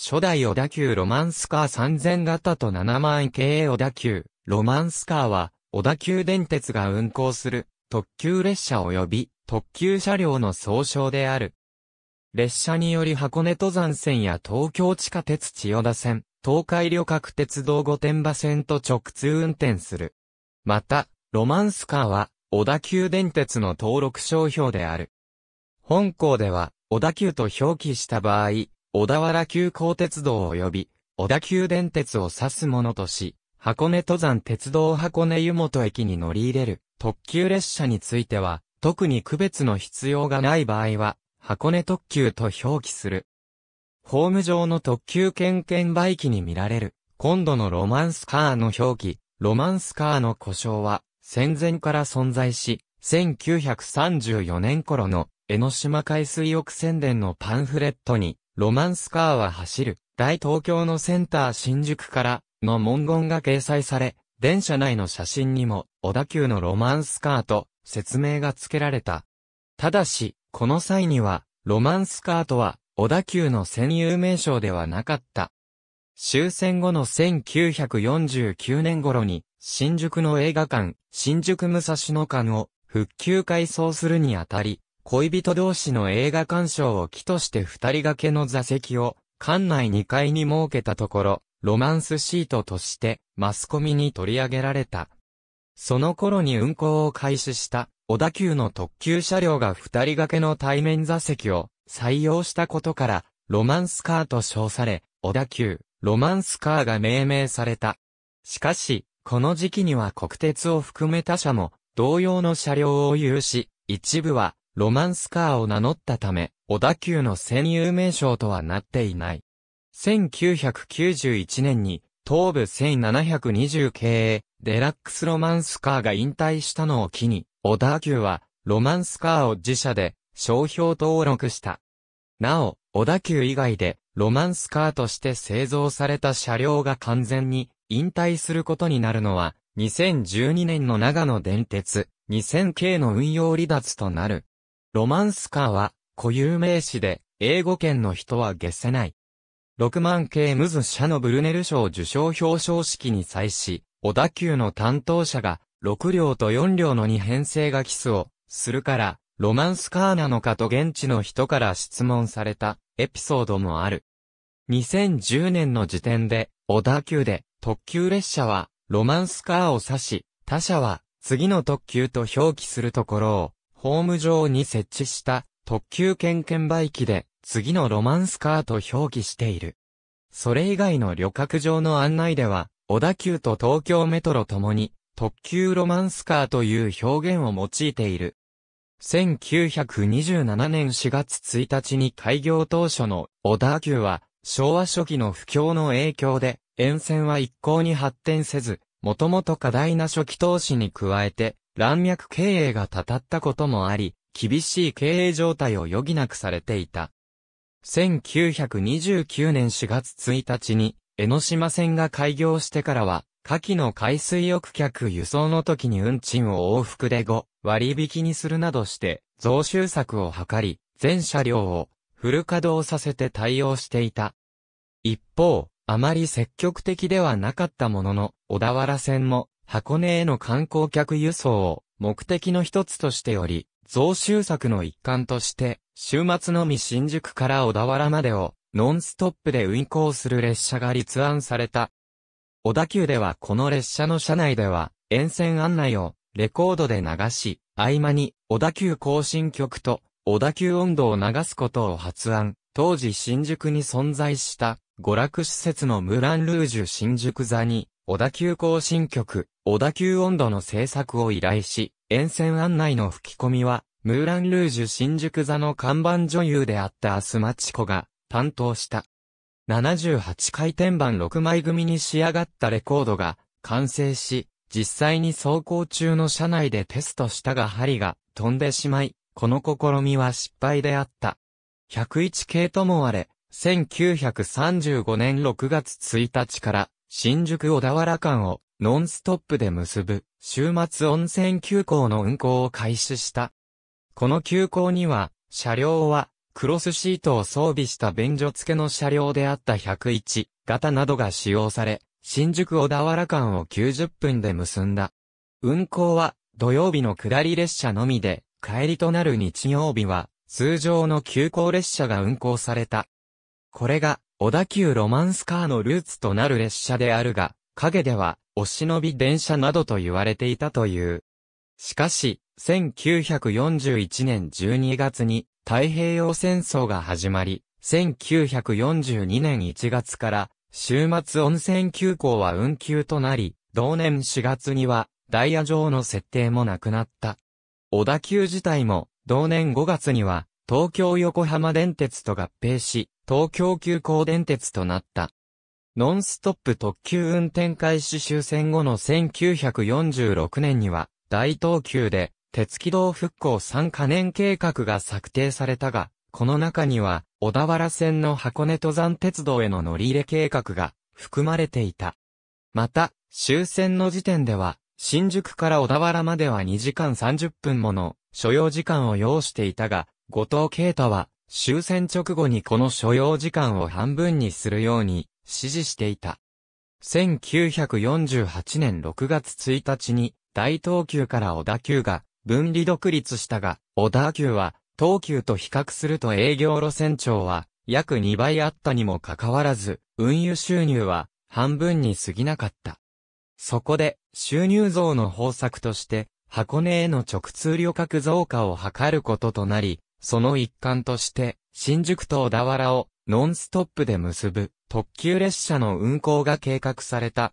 初代小田急ロマンスカー3000型と7万系小田急ロマンスカーは、小田急電鉄が運行する特急列車及び特急車両の総称である。列車により箱根登山線や東京地下鉄千代田線、東海旅客鉄道御殿場線と直通運転する。また、ロマンスカーは、小田急電鉄の登録商標である。本校では、小田急と表記した場合、小田原急行鉄道及び、小田急電鉄を指すものとし、箱根登山鉄道箱根湯本駅に乗り入れる特急列車については、特に区別の必要がない場合は、箱根特急と表記する。ホーム上の特急券券売機に見られる、今度のロマンスカーの表記、ロマンスカーの故障は、戦前から存在し、1934年頃の江ノ島海水浴宣伝のパンフレットにロマンスカーは走る、大東京のセンター新宿から、の文言が掲載され、電車内の写真にも、小田急のロマンスカーと、説明が付けられた。ただし、この際には、ロマンスカーとは、小田急の専有名称ではなかった。終戦後の1949年頃に、新宿の映画館、新宿武蔵野館を復旧改装するにあたり、恋人同士の映画鑑賞を機として二人掛けの座席を、館内二階に設けたところ、ロマンスシートとして、マスコミに取り上げられた。その頃に運行を開始した、小田急の特急車両が二人掛けの対面座席を採用したことから、ロマンスカーと称され、小田急、ロマンスカーが命名された。しかし、この時期には国鉄を含めた社も、同様の車両を有し、一部はロマンスカーを名乗ったため、小田急の専有名称とはなっていない。1991年に、東部1720系、デラックスロマンスカーが引退したのを機に、小田急は、ロマンスカーを自社で、商標登録した。なお、小田急以外で、ロマンスカーとして製造された車両が完全に、引退することになるのは、2012年の長野電鉄、2000系の運用離脱となる。ロマンスカーは固有名詞で、英語圏の人は下せない。6万系ムズ社のブルネル賞受賞表彰式に際し、小田急の担当者が、6両と4両の2編成がキスを、するから、ロマンスカーなのかと現地の人から質問された、エピソードもある。2010年の時点で、小田急で、特急列車は、ロマンスカーを指し、他社は、次の特急と表記するところを、ホーム上に設置した特急券券売機で次のロマンスカーと表記している。それ以外の旅客場の案内では、小田急と東京メトロともに特急ロマンスカーという表現を用いている。1927年4月1日に開業当初の小田急は昭和初期の不況の影響で沿線は一向に発展せず、もともと過大な初期投資に加えて乱脈経営がたたったこともあり、厳しい経営状態を余儀なくされていた。1929年4月1日に、江ノ島線が開業してからは、下記の海水浴客輸送の時に運賃を往復で5割引にするなどして、増収策を図り、全車両をフル稼働させて対応していた。一方、あまり積極的ではなかったものの、小田原線も箱根への観光客輸送を目的の一つとしており、増収策の一環として、週末のみ新宿から小田原までをノンストップで運行する列車が立案された。小田急ではこの列車の車内では沿線案内をレコードで流し、合間に小田急行進曲と小田急音頭を流すことを発案。当時新宿に存在した娯楽施設のムランルージュ新宿座に小田急行新曲、小田急温度の制作を依頼し、沿線案内の吹き込みは、ムーラン・ルージュ新宿座の看板女優であったアスマチコが担当した。78回転板6枚組に仕上がったレコードが完成し、実際に走行中の車内でテストしたが針が飛んでしまい、この試みは失敗であった。101系ともあれ、1935年6月1日から新宿小田原間をノンストップで結ぶ週末温泉急行の運行を開始した。この急行には車両はクロスシートを装備した便所付けの車両であった101型などが使用され、新宿小田原間を90分で結んだ。運行は土曜日の下り列車のみで、帰りとなる日曜日は通常の急行列車が運行された。これが小田急ロマンスカーのルーツとなる列車であるが、影では、お忍び電車などと言われていたという。しかし、1941年12月に太平洋戦争が始まり、1942年1月から週末温泉急行は運休となり、同年4月にはダイヤ上の設定もなくなった。小田急自体も同年5月には東京横浜電鉄と合併し、東京急行電鉄となった。ノンストップ特急運転開始終戦後の1946年には、大東急で、鉄軌道復興3カ年計画が策定されたが、この中には、小田原線の箱根登山鉄道への乗り入れ計画が含まれていた。また、終戦の時点では、新宿から小田原までは2時間30分もの所要時間を要していたが、後藤啓太は終戦直後にこの所要時間を半分にするように指示していた。1948年6月1日に大東急から小田急が分離独立したが、小田急は東急と比較すると営業路線長は約2倍あったにもかかわらず、運輸収入は半分に過ぎなかった。そこで収入増の方策として箱根への直通旅客増加を図ることとなり、その一環として、新宿と小田原をノンストップで結ぶ特急列車の運行が計画された。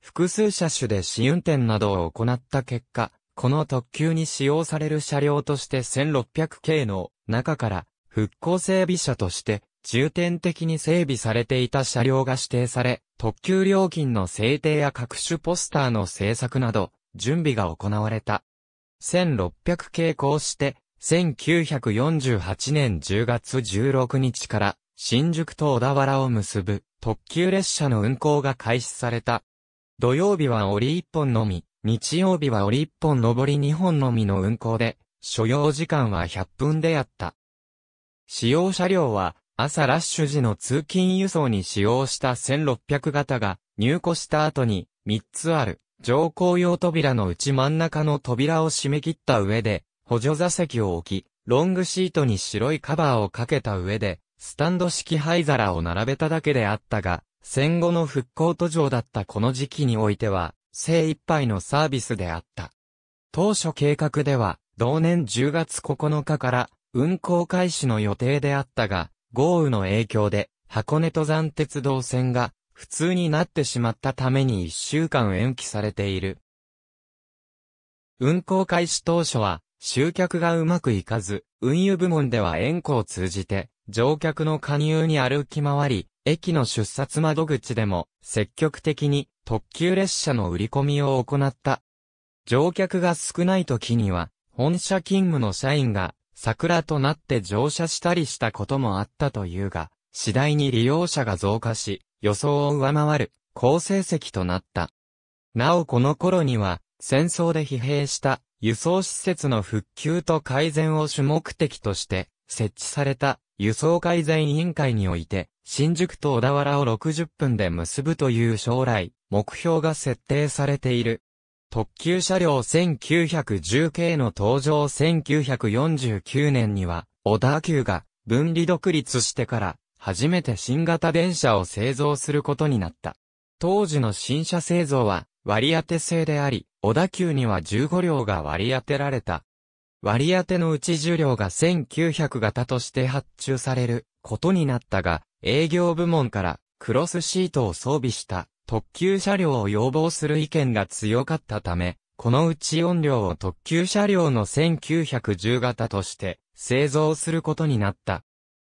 複数車種で試運転などを行った結果、この特急に使用される車両として1600系の中から復興整備車として重点的に整備されていた車両が指定され、特急料金の制定や各種ポスターの制作など準備が行われた。1600系こうして1948年10月16日から新宿と小田原を結ぶ特急列車の運行が開始された。土曜日は折1本のみ、日曜日は折1本上り2本のみの運行で、所要時間は100分であった。使用車両は朝ラッシュ時の通勤輸送に使用した1600型が入庫した後に3つある乗降用扉の内真ん中の扉を閉め切った上で補助座席を置き、ロングシートに白いカバーをかけた上で、スタンド式灰皿を並べただけであったが、戦後の復興途上だったこの時期においては、精一杯のサービスであった。当初計画では、同年10月9日から運行開始の予定であったが、豪雨の影響で箱根登山鉄道線が普通になってしまったために1週間延期されている。運行開始当初は集客がうまくいかず、運輸部門では円弧を通じて、乗客の加入に歩き回り、駅の出札窓口でも積極的に特急列車の売り込みを行った。乗客が少ない時には、本社勤務の社員が桜となって乗車したりしたこともあったというが、次第に利用者が増加し、予想を上回る好成績となった。なおこの頃には、戦争で疲弊した輸送施設の復旧と改善を主目的として、設置された輸送改善委員会において、新宿と小田原を60分で結ぶという将来、目標が設定されている。特急車両1910系の登場1949年には、小田急が分離独立してから、初めて新型電車を製造することになった。当時の新車製造は、割り当て制であり、小田急には15両が割り当てられた。割り当てのうち10両が1900型として発注されることになったが、営業部門からクロスシートを装備した特急車両を要望する意見が強かったため、このうち4両を特急車両の1910型として製造することになった。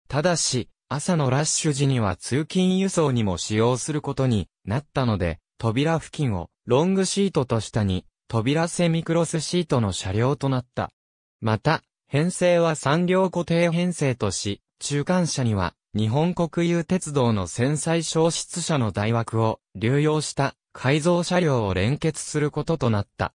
ただし、朝のラッシュ時には通勤輸送にも使用することになったので、扉付近をロングシートと下に、扉セミクロスシートの車両となった。また、編成は産業固定編成とし、中間車には、日本国有鉄道の戦災消失車の大枠を流用した改造車両を連結することとなった。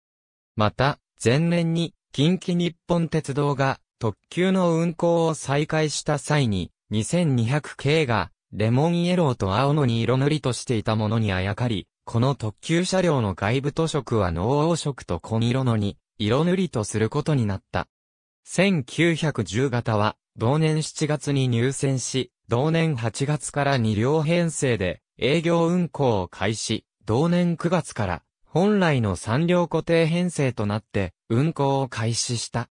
また、前年に近畿日本鉄道が特急の運行を再開した際に、2200系がレモンイエローと青のに色塗りとしていたものにあやかり、この特急車両の外部塗色は濃黄色と紺色のに、色塗りとすることになった。1910型は、同年7月に入線し、同年8月から2両編成で営業運行を開始、同年9月から本来の3両固定編成となって運行を開始した。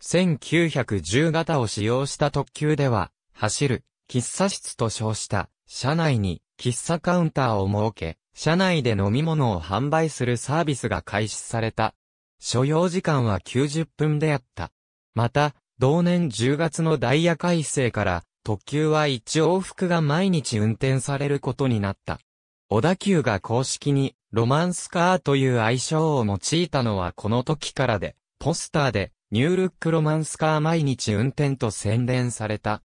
1910型を使用した特急では、走る喫茶室と称した車内に喫茶カウンターを設け、車内で飲み物を販売するサービスが開始された。所要時間は90分であった。また、同年10月のダイヤ改正から、特急は1往復が毎日運転されることになった。小田急が公式に、ロマンスカーという愛称を用いたのはこの時からで、ポスターで、ニュールックロマンスカー毎日運転と宣伝された。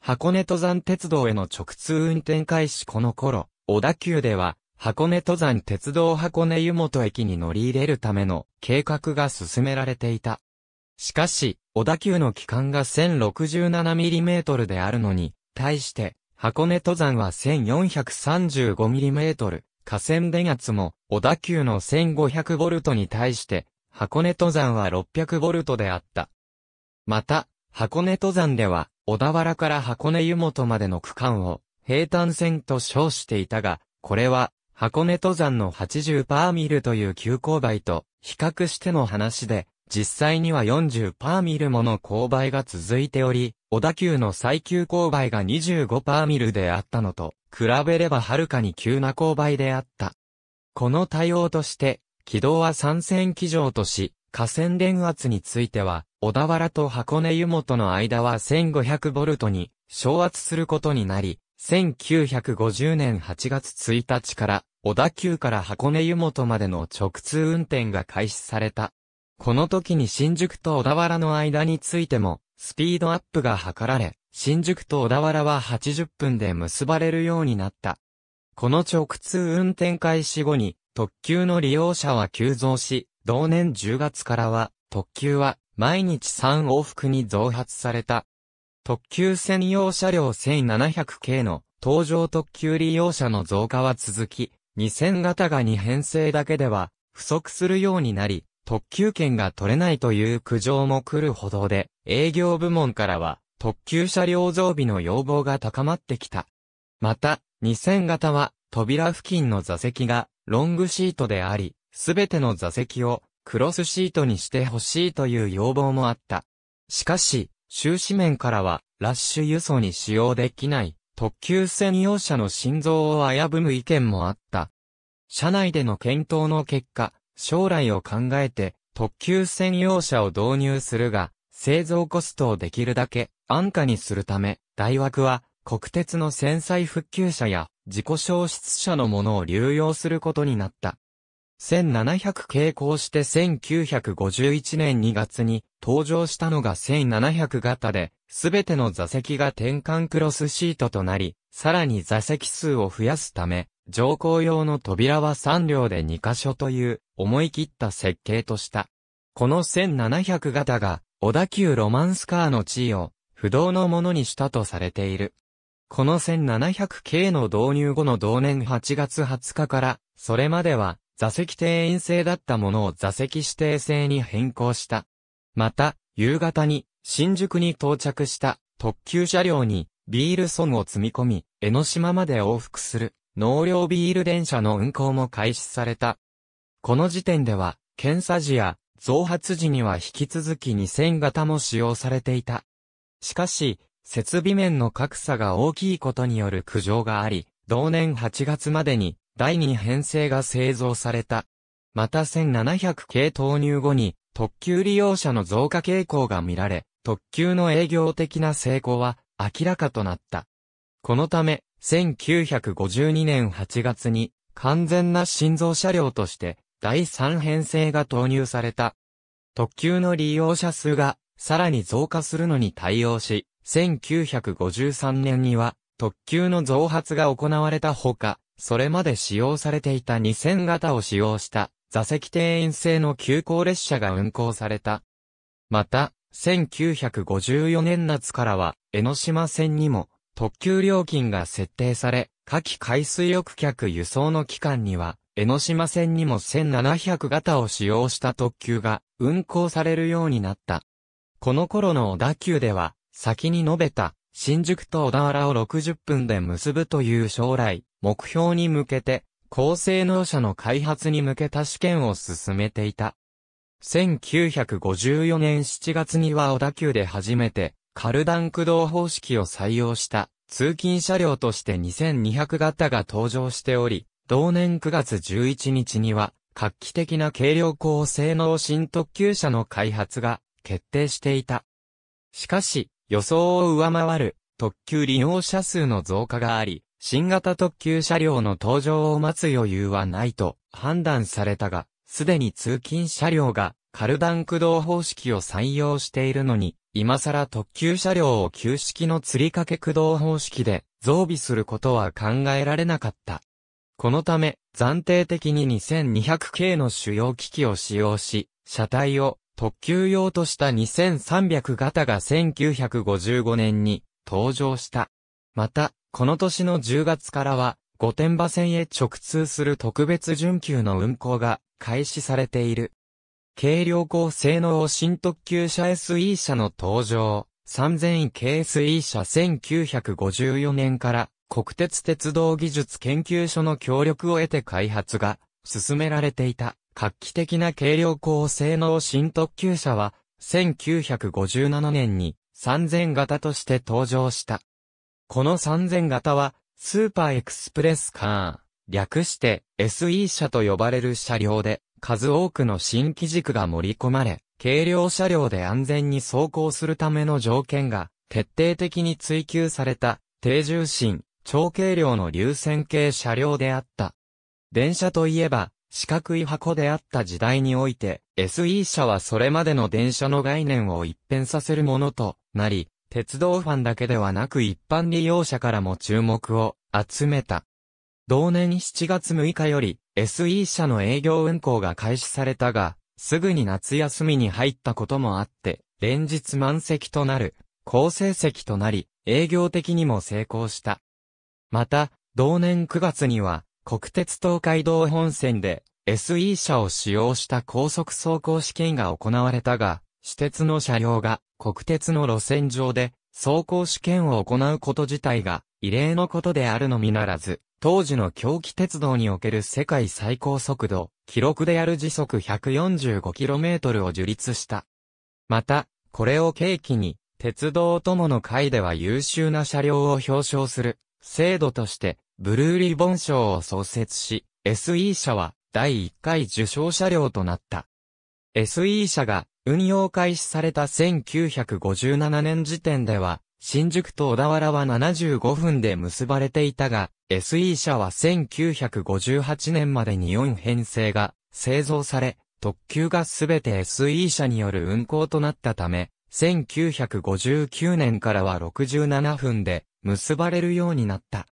箱根登山鉄道への直通運転開始この頃、小田急では、箱根登山鉄道箱根湯本駅に乗り入れるための計画が進められていた。しかし、小田急の期間が 1067mm であるのに、対して、箱根登山は 1435mm、河川電圧も小田急の 1500V に対して、箱根登山は 600V であった。また、箱根登山では、小田原から箱根湯本までの区間を、平坦線と称していたが、これは、箱根登山の80パーミルという急勾配と比較しての話で、実際には40パーミルもの勾配が続いており、小田急の最急勾配が25パーミルであったのと、比べればはるかに急な勾配であった。この対応として、軌道は参戦機場とし、河川電圧については、小田原と箱根湯本の間は1500ボルトに、昇圧することになり、1950年8月1日から小田急から箱根湯本までの直通運転が開始された。この時に新宿と小田原の間についても、スピードアップが図られ、新宿と小田原は80分で結ばれるようになった。この直通運転開始後に、特急の利用者は急増し、同年10月からは、特急は毎日3往復に増発された。特急専用車両1700系の搭乗特急利用者の増加は続き、2000型が2編成だけでは不足するようになり、特急券が取れないという苦情も来るほどで、営業部門からは特急車両増備の要望が高まってきた。また、2000型は扉付近の座席がロングシートであり、すべての座席をクロスシートにしてほしいという要望もあった。しかし、収支面からはラッシュ輸送に使用できない特急専用車の心臓を危ぶむ意見もあった。車内での検討の結果、将来を考えて特急専用車を導入するが、製造コストをできるだけ安価にするため、大枠は国鉄の繊細復旧車や自己消失車のものを流用することになった。1700傾向して1951年2月に登場したのが1700型で、すべての座席が転換クロスシートとなり、さらに座席数を増やすため、乗降用の扉は3両で2箇所という思い切った設計とした。この1700型が小田急ロマンスカーの地位を不動のものにしたとされている。この1700系の導入後の同年8月20日から、それまでは座席定員制だったものを座席指定制に変更した。また、夕方に新宿に到着した特急車両にビールソンを積み込み、江ノ島まで往復する納涼ビール電車の運行も開始された。この時点では、検査時や増発時には引き続き2000型も使用されていた。しかし、設備面の格差が大きいことによる苦情があり、同年8月までに第2編成が製造された。また1700系投入後に特急利用者の増加傾向が見られ、特急の営業的な成功は明らかとなった。このため、1952年8月に完全な心臓車両として第3編成が投入された。特急の利用者数がさらに増加するのに対応し、1953年には特急の増発が行われたほか、それまで使用されていた2000型を使用した座席定員制の急行列車が運行された。また、1954年夏からは江ノ島線にも特急料金が設定され、夏季海水浴客輸送の期間には、江ノ島線にも1700型を使用した特急が運行されるようになった。この頃の小田急では、先に述べた新宿と小田原を60分で結ぶという将来、目標に向けて、高性能車の開発に向けた試験を進めていた。1954年7月には小田急で初めて、カルダン駆動方式を採用した通勤車両として2200型が登場しており、同年9月11日には画期的な軽量高性能新特急車の開発が決定していた。しかし、予想を上回る特急利用者数の増加があり、新型特急車両の登場を待つ余裕はないと判断されたが、すでに通勤車両がカルダン駆動方式を採用しているのに、今更特急車両を旧式の吊り掛け駆動方式で増備することは考えられなかった。このため、暫定的に2200系の主要機器を使用し、車体を特急用とした2300型が1955年に登場した。また、この年の10月からは、御殿場線へ直通する特別準急の運行が開始されている。軽量高性能新特急車 SE 車の登場、3000 KSE 車1954年から国鉄鉄道技術研究所の協力を得て開発が進められていた画期的な軽量高性能新特急車は1957年に3000型として登場した。この3000型は、スーパーエクスプレスカー、略して SE 車と呼ばれる車両で、数多くの新機軸が盛り込まれ、軽量車両で安全に走行するための条件が、徹底的に追求された、低重心、超軽量の流線形車両であった。電車といえば、四角い箱であった時代において、SE 車はそれまでの電車の概念を一変させるものとなり、鉄道ファンだけではなく一般利用者からも注目を集めた。同年7月6日より SE 社の営業運行が開始されたが、すぐに夏休みに入ったこともあって、連日満席となる、好成績となり、営業的にも成功した。また、同年9月には、国鉄東海道本線で SE 車を使用した高速走行試験が行われたが、私鉄の車両が国鉄の路線上で走行試験を行うこと自体が異例のことであるのみならず、当時の狂気鉄道における世界最高速度、記録である時速 145km を樹立した。また、これを契機に、鉄道友の会では優秀な車両を表彰する、制度として、ブルーリボン賞を創設し、SE 社は第1回受賞車両となった。SE 社が運用開始された1957年時点では、新宿と小田原は75分で結ばれていたが、SE 車は1958年までに4編成が製造され、特急がすべて SE 車による運行となったため、1959年からは67分で結ばれるようになった。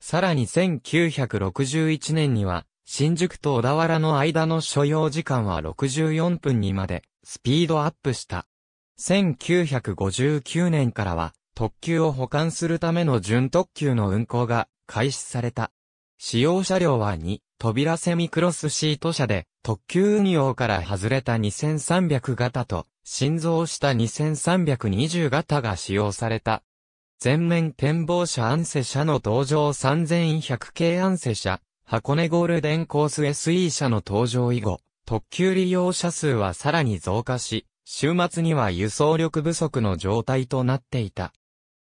さらに1961年には、新宿と小田原の間の所要時間は64分にまでスピードアップした。1959年からは、特急を保管するための準特急の運行が開始された。使用車両は2、扉セミクロスシート車で、特急運用から外れた2300型と、新造した2320型が使用された。全面展望車アンセ車の登場3100系アンセ車、箱根ゴールデンコース SE 車の登場以後、特急利用者数はさらに増加し、週末には輸送力不足の状態となっていた。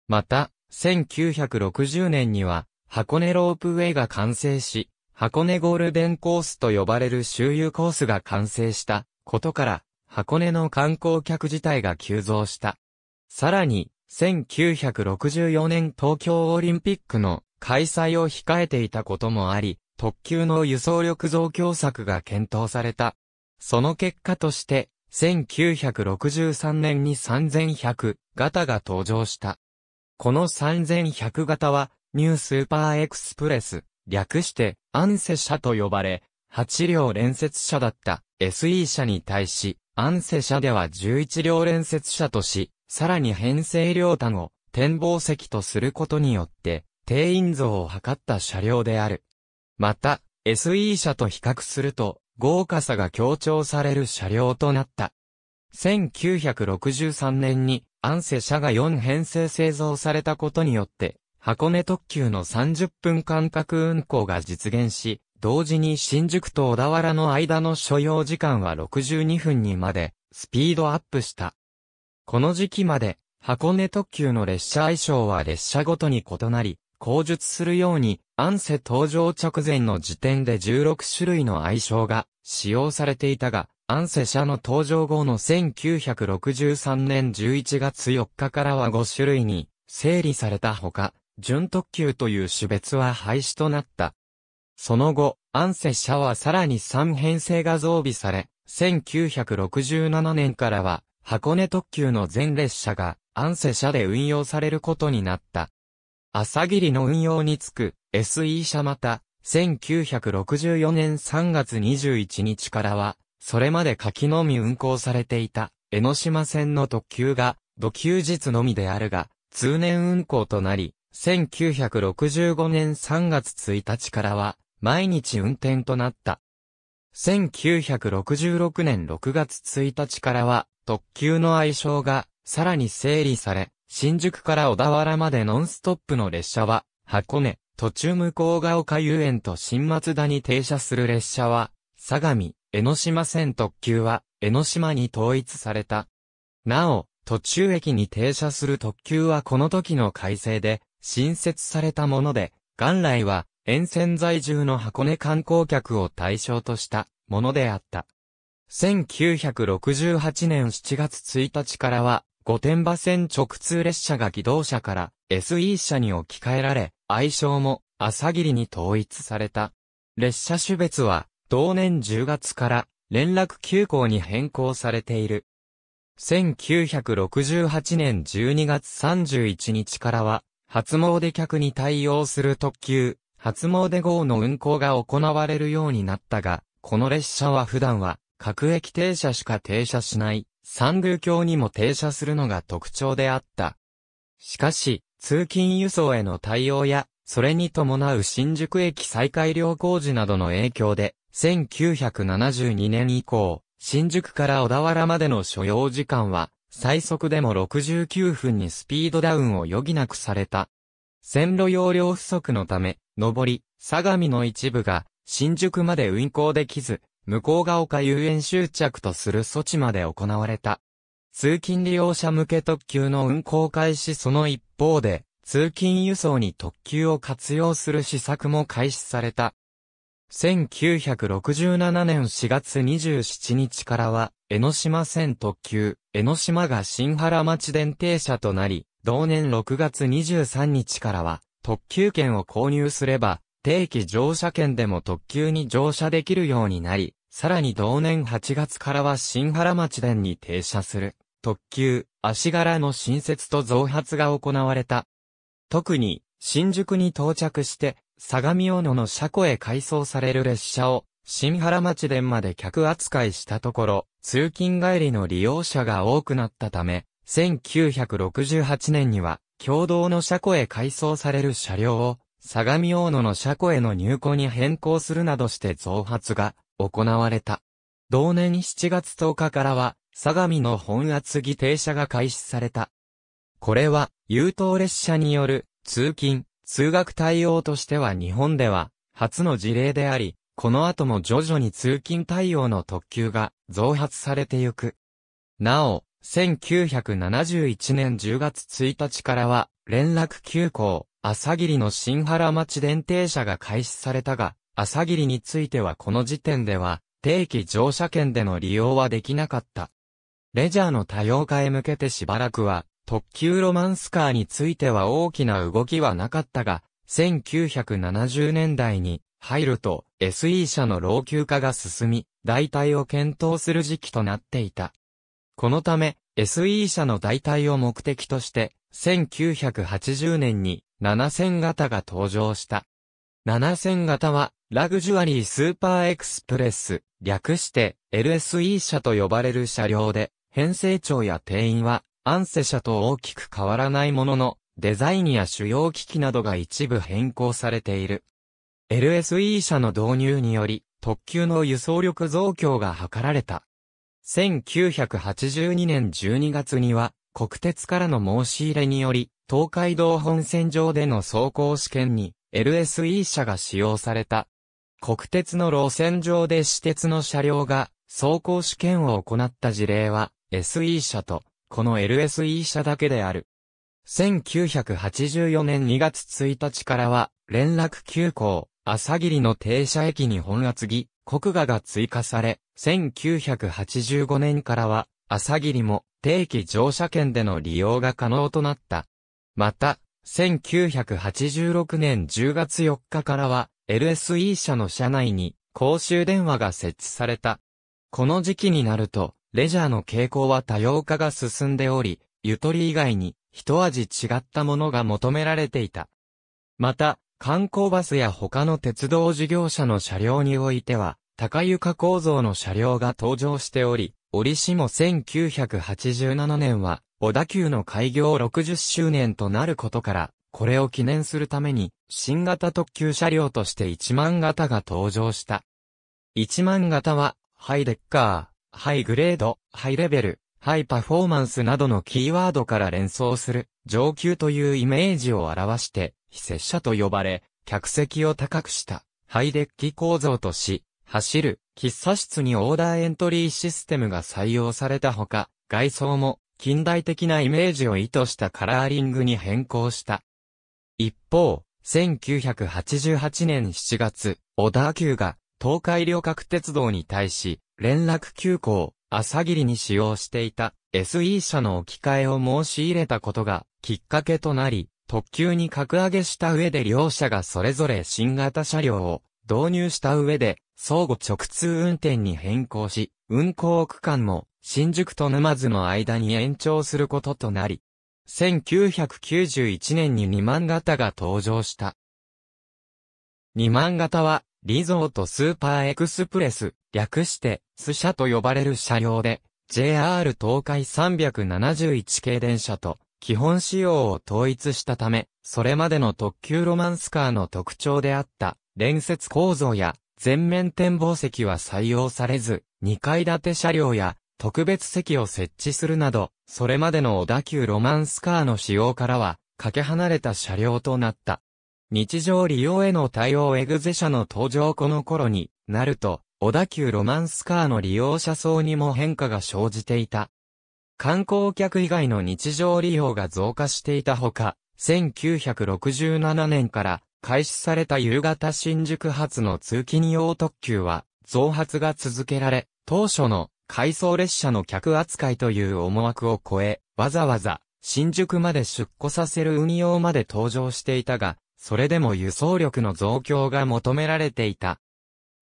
また、1960年には、箱根ロープウェイが完成し、箱根ゴールデンコースと呼ばれる周遊コースが完成したことから、箱根の観光客自体が急増した。さらに、1964年東京オリンピックの開催を控えていたこともあり、特急の輸送力増強策が検討された。その結果として、1963年に3100型が登場した。この3100型は、ニュースーパーエクスプレス、略して、アンセ社と呼ばれ、8両連接車だった SE 社に対し、アンセ社では11両連接車とし、さらに編成両端を展望席とすることによって、定員増を図った車両である。また、SE 車と比較すると、豪華さが強調される車両となった。1963年に、アンセ車が4編成製造されたことによって、箱根特急の30分間隔運行が実現し、同時に新宿と小田原の間の所要時間は62分にまで、スピードアップした。この時期まで、箱根特急の列車相性は列車ごとに異なり、口述するように、アンセ登場直前の時点で16種類の愛称が使用されていたが、アンセ社の登場後の1963年11月4日からは5種類に整理されたほか、準特急という種別は廃止となった。その後、アンセ社はさらに3編成が増備され、1967年からは箱根特急の全列車がアンセ社で運用されることになった。朝霧の運用につく SE 社また、1964年3月21日からは、それまで柿のみ運行されていた、江ノ島線の特急が、土休日のみであるが、通年運行となり、1965年3月1日からは、毎日運転となった。1966年6月1日からは、特急の愛称が、さらに整理され、新宿から小田原までノンストップの列車は、箱根、途中向こうが丘遊園と新松田に停車する列車は、相模、江ノ島線特急は、江ノ島に統一された。なお、途中駅に停車する特急はこの時の改正で、新設されたもので、元来は、沿線在住の箱根観光客を対象としたものであった。1968年7月1日からは、御殿場線直通列車が自動車から SE 車に置き換えられ、愛称も朝霧に統一された。列車種別は、同年10月から連絡急行に変更されている。1968年12月31日からは、初詣客に対応する特急、初詣号の運行が行われるようになったが、この列車は普段は、各駅停車しか停車しない、三宮橋にも停車するのが特徴であった。しかし、通勤輸送への対応や、それに伴う新宿駅再開良工事などの影響で、1972年以降、新宿から小田原までの所要時間は、最速でも69分にスピードダウンを余儀なくされた。線路容量不足のため、上り、相模の一部が、新宿まで運行できず、向こうが丘遊園終着とする措置まで行われた。通勤利用者向け特急の運行開始その一方で、通勤輸送に特急を活用する施策も開始された。1967年4月27日からは、江ノ島線特急、江ノ島が新原町電停車となり、同年6月23日からは、特急券を購入すれば、定期乗車券でも特急に乗車できるようになり、さらに同年8月からは新原町電に停車する特急、足柄の新設と増発が行われた。特に、新宿に到着して、相模大野の車庫へ改装される列車を、新原町電まで客扱いしたところ、通勤帰りの利用者が多くなったため、1968年には、共同の車庫へ改装される車両を、相模大野の車庫への入庫に変更するなどして増発が行われた。同年7月10日からは、相模の本厚木停車が開始された。これは、優等列車による通勤、通学対応としては日本では初の事例であり、この後も徐々に通勤対応の特急が増発されてゆく。なお、1971年10月1日からは、連絡急行、朝霧の新原町電停車が開始されたが、朝霧についてはこの時点では、定期乗車券での利用はできなかった。レジャーの多様化へ向けてしばらくは、特急ロマンスカーについては大きな動きはなかったが、1970年代に入ると SE 車の老朽化が進み、代替を検討する時期となっていた。このため、SE 車の代替を目的として、1980年に7000型が登場した。7000型は、ラグジュアリースーパーエクスプレス、略して LSE 車と呼ばれる車両で、編成長や定員は、アンセ車と大きく変わらないものの、デザインや主要機器などが一部変更されている。LSE 車の導入により、特急の輸送力増強が図られた。1982年12月には、国鉄からの申し入れにより、東海道本線上での走行試験に LSE 車が使用された。国鉄の路線上で私鉄の車両が走行試験を行った事例は SE 車とこの LSE 車だけである。1984年2月1日からは連絡急行、朝霧の停車駅に本厚木、国画が追加され、1985年からは朝霧も定期乗車券での利用が可能となった。また、1986年10月4日からは、LSE 社の社内に公衆電話が設置された。この時期になると、レジャーの傾向は多様化が進んでおり、ゆとり以外に一味違ったものが求められていた。また、観光バスや他の鉄道事業者の車両においては、高床構造の車両が登場しており、折しも1987年は、小田急の開業60周年となることから、これを記念するために、新型特急車両として1万型が登場した。1万型は、ハイデッカー、ハイグレード、ハイレベル、ハイパフォーマンスなどのキーワードから連想する、上級というイメージを表して、非接車と呼ばれ、客席を高くした、ハイデッキ構造とし、走る、喫茶室にオーダーエントリーシステムが採用されたほか、外装も近代的なイメージを意図したカラーリングに変更した。一方、1988年7月、小田急が東海旅客鉄道に対し、連絡急行、朝霧に使用していた SE 車の置き換えを申し入れたことがきっかけとなり、特急に格上げした上で両社がそれぞれ新型車両を導入した上で、相互直通運転に変更し、運行区間も新宿と沼津の間に延長することとなり、1991年に2万型が登場した。2万型は、リゾートスーパーエクスプレス、略して、ス車と呼ばれる車両で、JR 東海371系電車と、基本仕様を統一したため、それまでの特急ロマンスカーの特徴であった、連接構造や、全面展望席は採用されず、2階建て車両や、特別席を設置するなど、それまでの小田急ロマンスカーの使用からは、かけ離れた車両となった。日常利用への対応エグゼ車の登場この頃になると、小田急ロマンスカーの利用者層にも変化が生じていた。観光客以外の日常利用が増加していたほか、1967年から開始された夕方新宿発の通勤用特急は増発が続けられ、当初の回送列車の客扱いという思惑を超え、わざわざ新宿まで出庫させる運用まで登場していたが、それでも輸送力の増強が求められていた。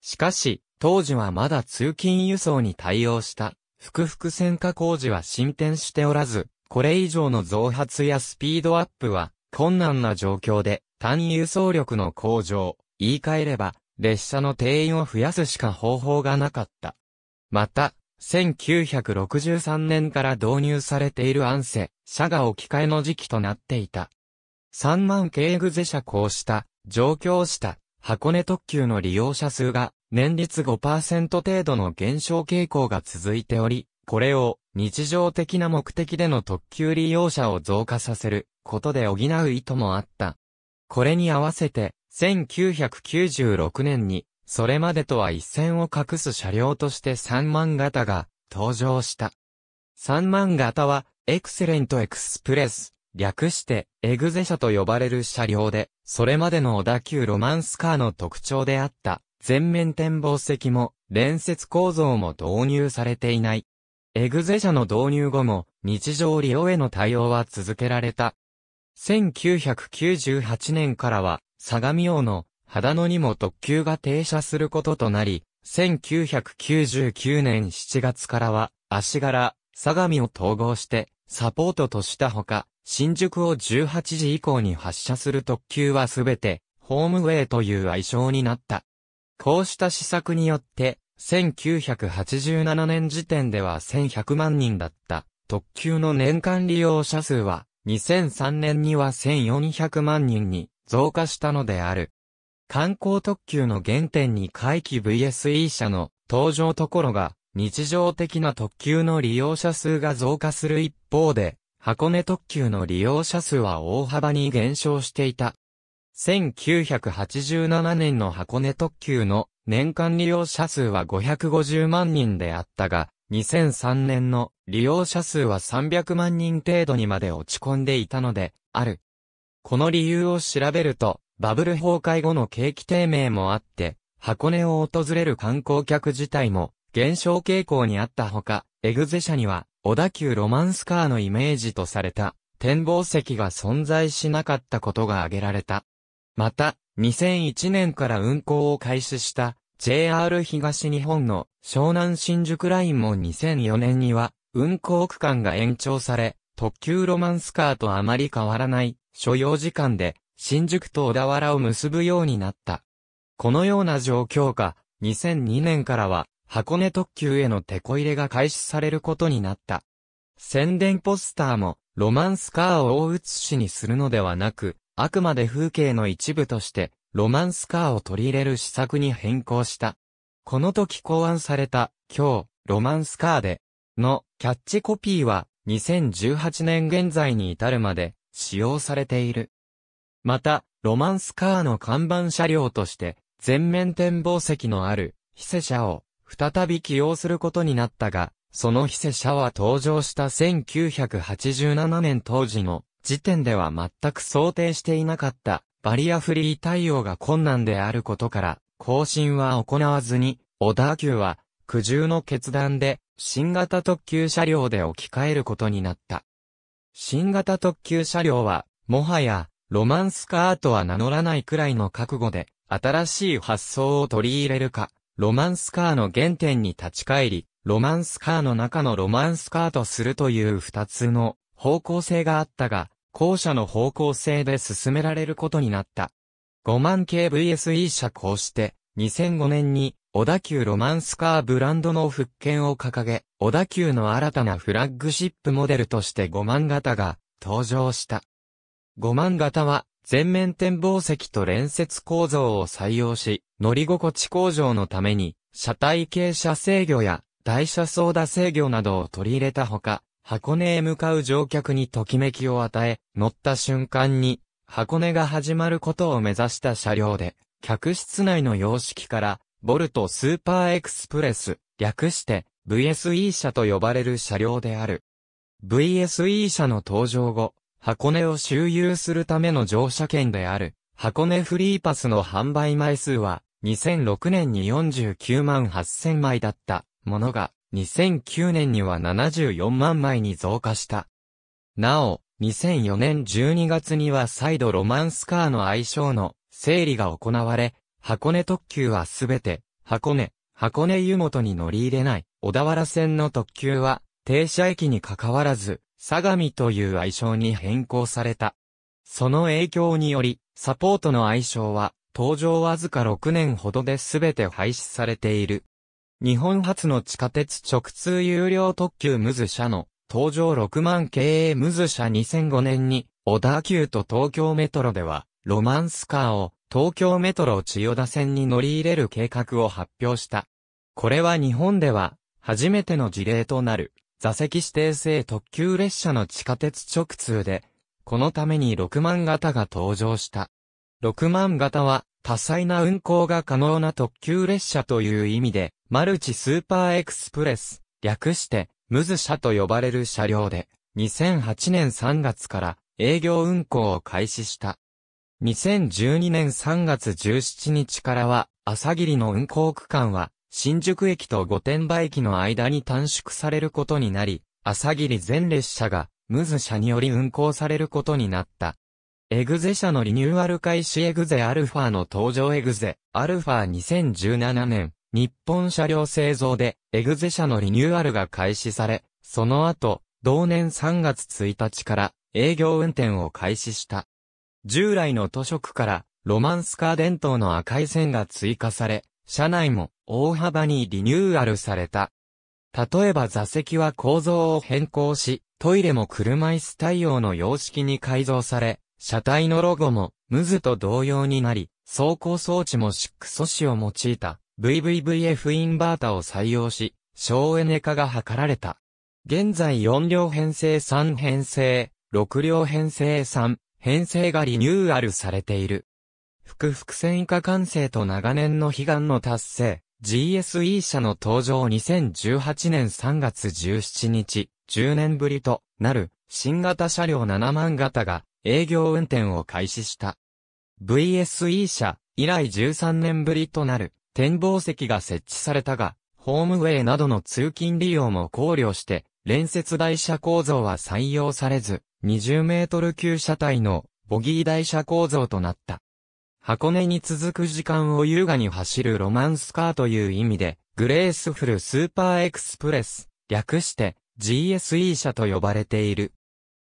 しかし、当時はまだ通勤輸送に対応した、複々線化工事は進展しておらず、これ以上の増発やスピードアップは困難な状況で、単輸送力の向上、言い換えれば、列車の定員を増やすしか方法がなかった。また、1963年から導入されているアンセ、社が置き換えの時期となっていた。3万系グゼ車こうした、上京した、箱根特急の利用者数が、年率5%程度の減少傾向が続いており、これを日常的な目的での特急利用者を増加させることで補う意図もあった。これに合わせて、1996年にそれまでとは一線を隠す車両として3万型が登場した。3万型は、エクセレントエクスプレス、略して、エグゼ車と呼ばれる車両で、それまでの小田急ロマンスカーの特徴であった、全面展望席も、連接構造も導入されていない。エグゼ車の導入後も、日常利用への対応は続けられた。1998年からは、相模王の秦野にも特急が停車することとなり、1999年7月からは、足柄、相模を統合して、サポートとしたほか、新宿を18時以降に発車する特急はすべて、ホームウェイという愛称になった。こうした施策によって、1987年時点では1100万人だった特急の年間利用者数は2003年には1400万人に増加したのである。観光特急の原点に回帰 VSE 社の登場ところが、日常的な特急の利用者数が増加する一方で、箱根特急の利用者数は大幅に減少していた。1987年の箱根特急の年間利用者数は550万人であったが、2003年の利用者数は300万人程度にまで落ち込んでいたので、ある。この理由を調べると、バブル崩壊後の景気低迷もあって、箱根を訪れる観光客自体も減少傾向にあったほか、エグゼ社には小田急ロマンスカーのイメージとされた展望席が存在しなかったことが挙げられた。また、2001年から運行を開始した JR 東日本の湘南新宿ラインも2004年には運行区間が延長され、特急ロマンスカーとあまり変わらない所要時間で新宿と小田原を結ぶようになった。このような状況下、2002年からは、箱根特急への手こ入れが開始されることになった。宣伝ポスターも、ロマンスカーを大写しにするのではなく、あくまで風景の一部として、ロマンスカーを取り入れる施策に変更した。この時考案された、今日、ロマンスカーで、のキャッチコピーは、2018年現在に至るまで、使用されている。また、ロマンスカーの看板車両として、全面展望席のある、ヒセ車を、再び起用することになったが、そのヒセ車は登場した1987年当時の時点では全く想定していなかったバリアフリー対応が困難であることから、更新は行わずに、オダー級は苦渋の決断で新型特急車両で置き換えることになった。新型特急車両は、もはやロマンスカーとは名乗らないくらいの覚悟で、新しい発想を取り入れるか、ロマンスカーの原点に立ち返り、ロマンスカーの中のロマンスカーとするという二つの方向性があったが、後者の方向性で進められることになった。5万系 VSE 社こうして、2005年に小田急ロマンスカーブランドの復権を掲げ、小田急の新たなフラッグシップモデルとして5万型が登場した。五万型は、全面展望席と連接構造を採用し、乗り心地向上のために、車体傾斜制御や、台車操舵制御などを取り入れたほか、箱根へ向かう乗客にときめきを与え、乗った瞬間に、箱根が始まることを目指した車両で、客室内の様式から、ボルトスーパーエクスプレス、略して VSE 車と呼ばれる車両である。VSE 車の登場後、箱根を周遊するための乗車券である、箱根フリーパスの販売枚数は、2006年に49万8000枚だったものが、2009年には74万枚に増加した。なお、2004年12月には再度ロマンスカーの愛称の整理が行われ、箱根特急はすべて、箱根、箱根湯本に乗り入れない、小田原線の特急は、停車駅に関わらず、相模という愛称に変更された。その影響により、サポートの愛称は、登場わずか6年ほどで全て廃止されている。日本初の地下鉄直通有料特急ムズ社の、登場6万経営ムズ社2005年に、小田急と東京メトロでは、ロマンスカーを、東京メトロ千代田線に乗り入れる計画を発表した。これは日本では、初めての事例となる。座席指定制特急列車の地下鉄直通で、このために6万型が登場した。6万型は多彩な運行が可能な特急列車という意味で、マルチスーパーエクスプレス、略して、ムズ車と呼ばれる車両で、2008年3月から営業運行を開始した。2012年3月17日からは、朝霧の運行区間は、新宿駅と御殿場駅の間に短縮されることになり、朝霧全列車が、ムズ車により運行されることになった。エグゼ社のリニューアル開始エグゼアルファの登場エグゼ、アルファ2017年、日本車両製造で、エグゼ社のリニューアルが開始され、その後、同年3月1日から営業運転を開始した。従来の書色から、ロマンスカー伝統の赤い線が追加され、車内も大幅にリニューアルされた。例えば座席は構造を変更し、トイレも車椅子対応の様式に改造され、車体のロゴもムズと同様になり、走行装置もシック素子を用いた VVVF インバータを採用し、省エネ化が図られた。現在4両編成3編成、6両編成3編成がリニューアルされている。副伏線以下完成と長年の悲願の達成、GSE 社の登場2018年3月17日、10年ぶりとなる新型車両7万型が営業運転を開始した。VSE 社以来13年ぶりとなる展望席が設置されたが、ホームウェイなどの通勤利用も考慮して、連接台車構造は採用されず、20メートル級車体のボギー台車構造となった。箱根に続く時間を優雅に走るロマンスカーという意味で、グレースフルスーパーエクスプレス、略して GSE 社と呼ばれている。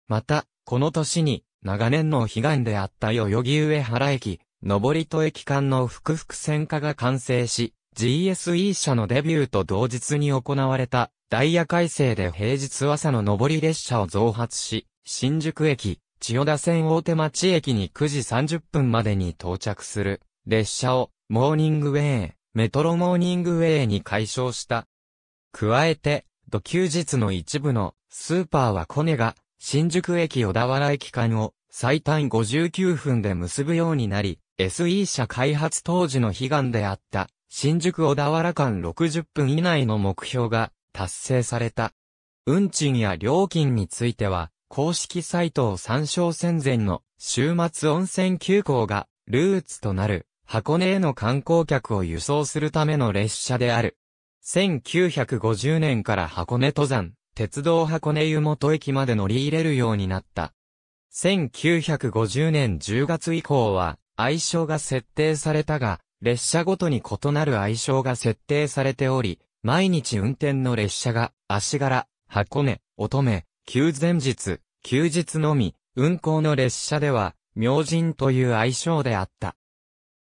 また、この年に、長年の悲願であった代々木上原駅、上戸駅間の複々線化が完成し、GSE 社のデビューと同日に行われたダイヤ改正で平日朝の上り列車を増発し、新宿駅、千代田線大手町駅に9時30分までに到着する列車をモーニングウェイ、メトロモーニングウェイに解消した。加えて、土休日の一部のスーパーはコネが新宿駅小田原駅間を最短59分で結ぶようになり、SE 社開発当時の悲願であった新宿小田原間60分以内の目標が達成された。運賃や料金については、公式サイトを参照戦前の週末温泉急行がルーツとなる箱根への観光客を輸送するための列車である。1950年から箱根登山、鉄道箱根湯本駅まで乗り入れるようになった。1950年10月以降は愛称が設定されたが、列車ごとに異なる愛称が設定されており、毎日運転の列車が足柄、箱根、乙女、休前日、休日のみ、運行の列車では、明神という愛称であった。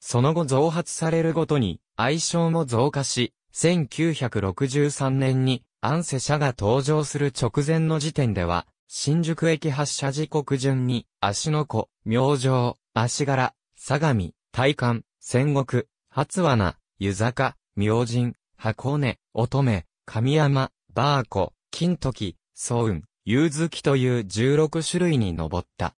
その後増発されるごとに、愛称も増加し、1963年に、アンセ社が登場する直前の時点では、新宿駅発車時刻順に、足の子、明星、足柄、相模、大観、戦国、初罠、湯坂、明神、箱根、乙女、神山、バーコ、金時、早雲、ユズキという16種類に上った。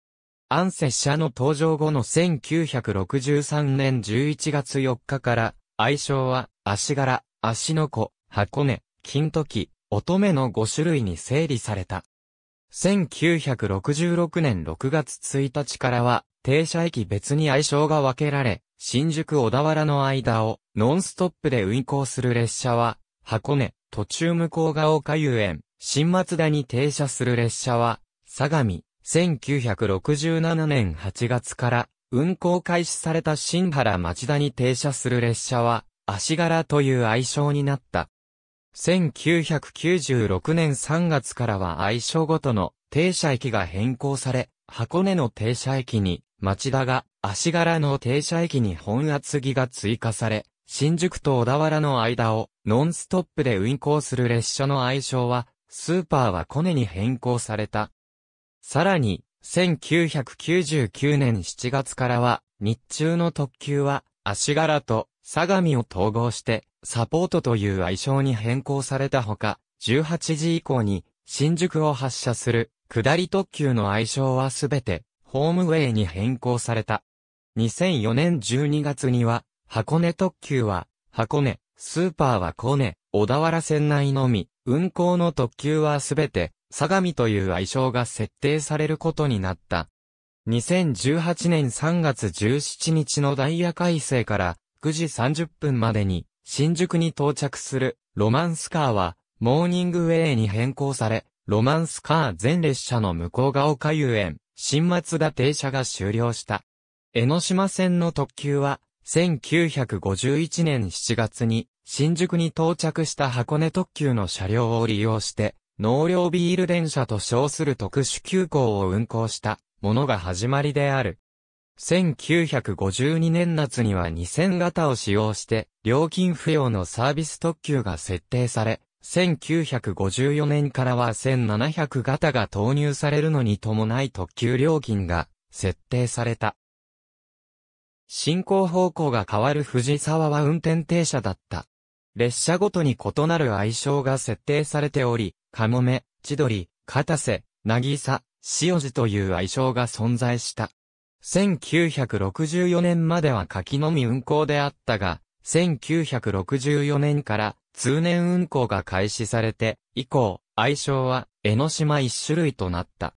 アンセ社の登場後の1963年11月4日から、愛称は、足柄、足の子、箱根、金時、乙女の5種類に整理された。1966年6月1日からは、停車駅別に愛称が分けられ、新宿小田原の間をノンストップで運行する列車は、箱根、途中向こうが丘遊園、新松田に停車する列車は、相模、1967年8月から運行開始された新原町田に停車する列車は、足柄という愛称になった。1996年3月からは愛称ごとの停車駅が変更され、箱根の停車駅に、町田が足柄の停車駅に本厚木が追加され、新宿と小田原の間をノンストップで運行する列車の愛称はスーパーはコネに変更された。さらに、1999年7月からは、日中の特急は、足柄と相模を統合して、サポートという愛称に変更されたほか、18時以降に、新宿を発車する、下り特急の愛称はすべて、ホームウェイに変更された。2004年12月には、箱根特急は、箱根、スーパーはコネ、小田原線内のみ、運行の特急はすべて、相模という愛称が設定されることになった。2018年3月17日のダイヤ改正から9時30分までに新宿に到着するロマンスカーはモーニングウェイに変更され、ロマンスカー全列車の向こう側丘遊園、新松田停車が終了した。江ノ島線の特急は1951年7月に新宿に到着した箱根特急の車両を利用して、納涼ビール電車と称する特殊急行を運行したものが始まりである。1952年夏には2000型を使用して、料金不要のサービス特急が設定され、1954年からは1700型が投入されるのに伴い特急料金が設定された。進行方向が変わる藤沢は運転停車だった。列車ごとに異なる愛称が設定されており、カモメ、千鳥、片瀬、なぎさ、塩路という愛称が存在した。1964年までは柿のみ運行であったが、1964年から通年運行が開始されて、以降、愛称は江ノ島一種類となった。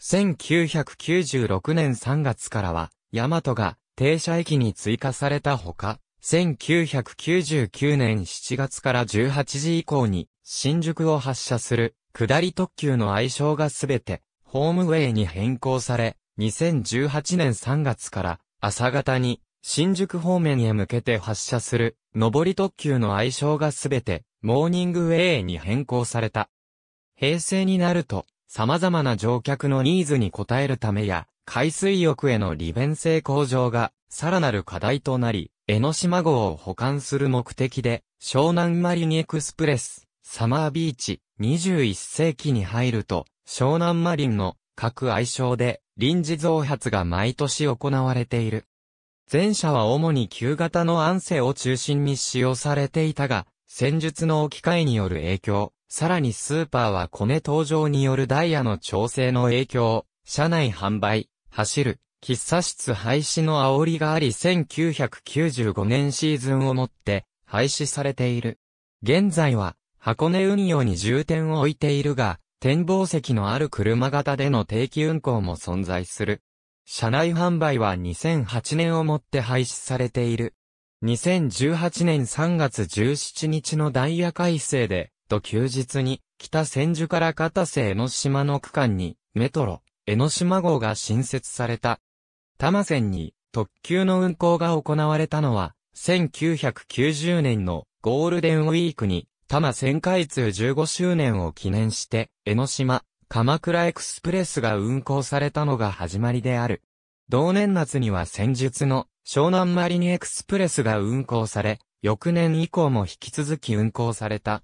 1996年3月からは、ヤマトが停車駅に追加されたほか、1999年7月から18時以降に、新宿を発車する、下り特急の愛称がすべて、ホームウェイに変更され、2018年3月から、朝方に、新宿方面へ向けて発車する、上り特急の愛称がすべて、モーニングウェイに変更された。平成になると、様々な乗客のニーズに応えるためや、海水浴への利便性向上が、さらなる課題となり、江ノ島号を保管する目的で、湘南マリンエクスプレス、サマービーチ、21世紀に入ると、湘南マリンの各愛称で臨時増発が毎年行われている。前者は主に旧型の安静を中心に使用されていたが、戦術の置き換えによる影響、さらにスーパーはコネ登場によるダイヤの調整の影響、車内販売、走る、喫茶室廃止の煽りがあり1995年シーズンをもって廃止されている。現在は箱根運用に重点を置いているが、展望席のある車型での定期運行も存在する。車内販売は2008年をもって廃止されている。2018年3月17日のダイヤ改正で、と休日に、北千住から片瀬江ノ島の区間に、メトロ、江ノ島号が新設された。多摩線に特急の運行が行われたのは、1990年のゴールデンウィークに、多摩線開通15周年を記念して、江ノ島、鎌倉エクスプレスが運行されたのが始まりである。同年夏には先日の湘南マリニエクスプレスが運行され、翌年以降も引き続き運行された。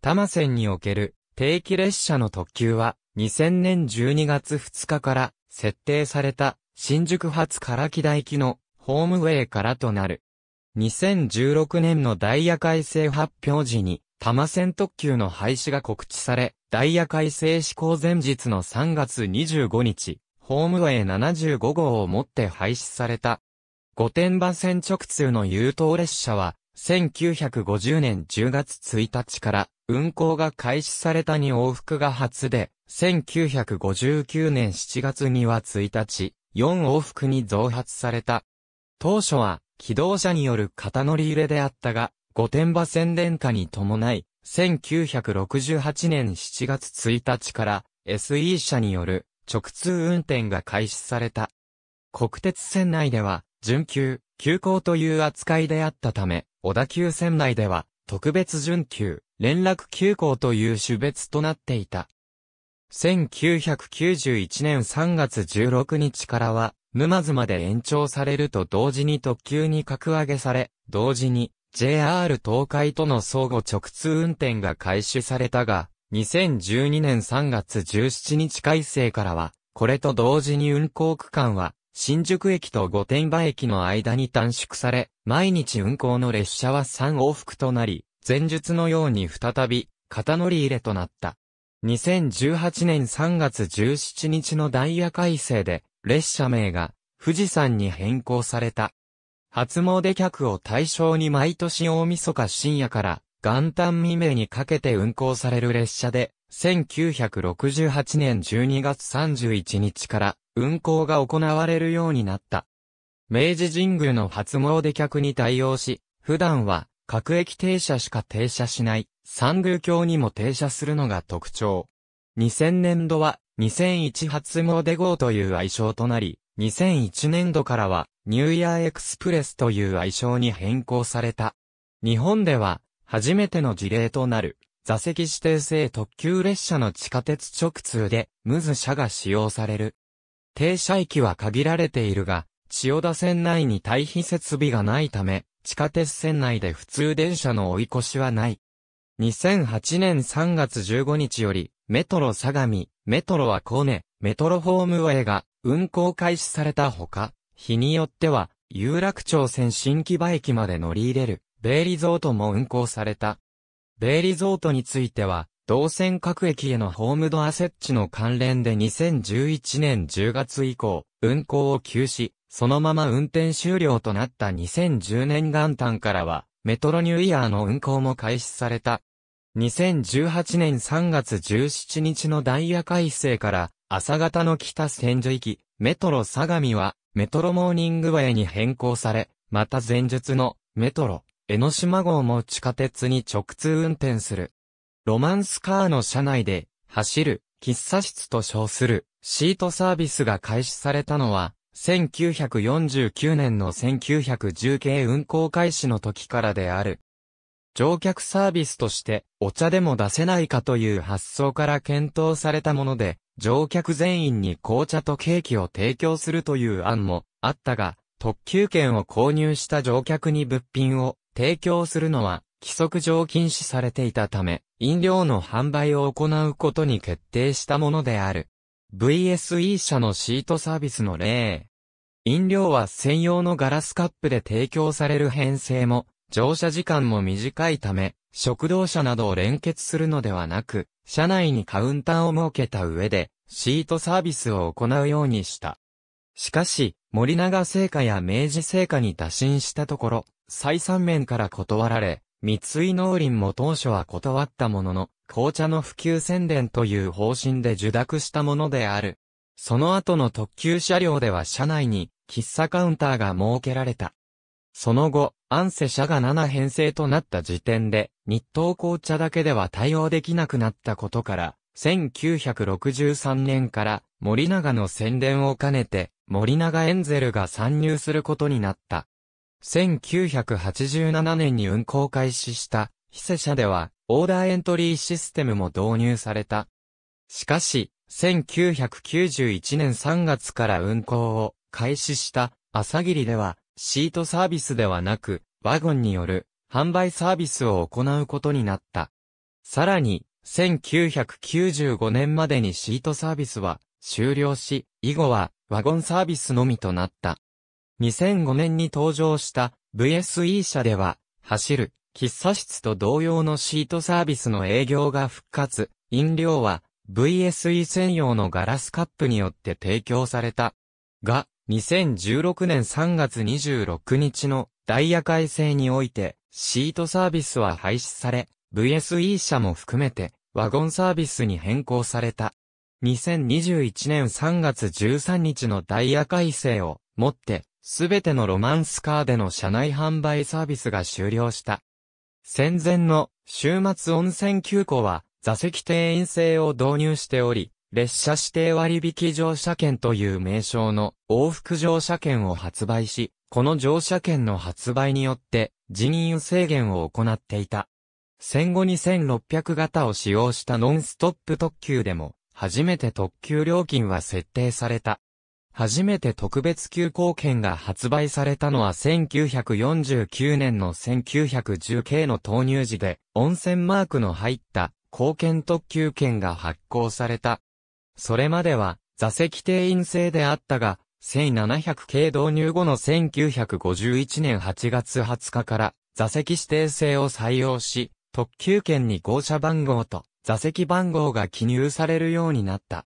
多摩線における定期列車の特急は2000年12月2日から設定された新宿発唐木台行のホームウェイからとなる。2016年のダイヤ改正発表時に、多摩線特急の廃止が告知され、ダイヤ改正施行前日の3月25日、ホームウェイ75号をもって廃止された。御殿場線直通の優等列車は、1950年10月1日から運行が開始されたに往復が初で、1959年7月には1日、4往復に増発された。当初は、機動車による型乗り入れであったが、御殿場宣伝下に伴い、1968年7月1日から SE 車による直通運転が開始された。国鉄線内では、準急、急行という扱いであったため、小田急線内では、特別準急、連絡急行という種別となっていた。1991年3月16日からは、沼津まで延長されると同時に特急に格上げされ、同時に JR 東海との相互直通運転が開始されたが、2012年3月17日改正からは、これと同時に運行区間は、新宿駅と御殿場駅の間に短縮され、毎日運行の列車は3往復となり、前述のように再び、肩乗り入れとなった。2018年3月17日のダイヤ改正で、列車名が富士山に変更された。初詣客を対象に毎年大晦日深夜から元旦未明にかけて運行される列車で、1968年12月31日から運行が行われるようになった。明治神宮の初詣客に対応し、普段は各駅停車しか停車しない三宮橋にも停車するのが特徴。2000年度は2001モデ号という愛称となり、2001年度からはニューイヤーエクスプレスという愛称に変更された。日本では初めての事例となる座席指定制特急列車の地下鉄直通でムズ車が使用される。停車駅は限られているが、千代田線内に対比設備がないため、地下鉄線内で普通電車の追い越しはない。2008年3月15日より、メトロ相模、メトロはコーネ、メトロホームウェイが運行開始されたほか、日によっては、有楽町線新木場駅まで乗り入れる、ベイリゾートも運行された。ベイリゾートについては、同線各駅へのホームドア設置の関連で2011年10月以降、運行を休止、そのまま運転終了となった2010年元旦からは、メトロニューイヤーの運行も開始された。2018年3月17日のダイヤ改正から、朝方の北千住き、メトロ相模は、メトロモーニングウェイに変更され、また前述の、メトロ、江ノ島号も地下鉄に直通運転する。ロマンスカーの車内で、走る、喫茶室と称する、シートサービスが開始されたのは、1949年の1910系運行開始の時からである。乗客サービスとしてお茶でも出せないかという発想から検討されたもので、乗客全員に紅茶とケーキを提供するという案もあったが、特急券を購入した乗客に物品を提供するのは規則上禁止されていたため、飲料の販売を行うことに決定したものである。VSE 社のシートサービスの例。飲料は専用のガラスカップで提供される編成も乗車時間も短いため、食堂車などを連結するのではなく、車内にカウンターを設けた上で、シートサービスを行うようにした。しかし、森永製菓や明治製菓に打診したところ、採算面から断られ、三井農林も当初は断ったものの、紅茶の普及宣伝という方針で受諾したものである。その後の特急車両では車内に、喫茶カウンターが設けられた。その後、アンセ社が7編成となった時点で、日東紅茶だけでは対応できなくなったことから、1963年から森永の宣伝を兼ねて、森永エンゼルが参入することになった。1987年に運行開始した、ヒセ社では、オーダーエントリーシステムも導入された。しかし、1991年3月から運行を開始した、朝霧では、シートサービスではなく、ワゴンによる販売サービスを行うことになった。さらに、1995年までにシートサービスは終了し、以後はワゴンサービスのみとなった。2005年に登場した VSE 社では、走る喫茶室と同様のシートサービスの営業が復活、飲料は VSE 専用のガラスカップによって提供された。が、2016年3月26日のダイヤ改正において、シートサービスは廃止され、VSE 社も含めて、ワゴンサービスに変更された。2021年3月13日のダイヤ改正をもって、すべてのロマンスカーでの車内販売サービスが終了した。戦前の週末温泉急行は座席定員制を導入しており、列車指定割引乗車券という名称の往復乗車券を発売し、この乗車券の発売によって人員制限を行っていた。戦後2600型を使用したノンストップ特急でも、初めて特急料金は設定された。初めて特別急行券が発売されたのは1949年の1910系の投入時で、温泉マークの入った貢献特急券が発行されたそれまでは、座席定員制であったが、1700系導入後の1951年8月20日から、座席指定制を採用し、特急券に号車番号と座席番号が記入されるようになった。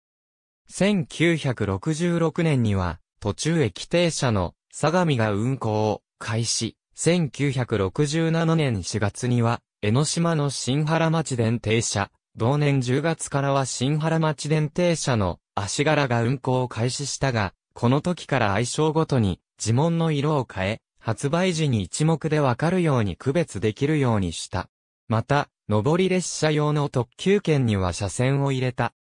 1966年には、途中駅停車の相模が運行を開始。1967年4月には、江ノ島の新原町電停車、同年10月からは新原町電停車の足柄が運行を開始したが、この時から愛称ごとに自問の色を変え、発売時に一目でわかるように区別できるようにした。また、上り列車用の特急券には車線を入れた。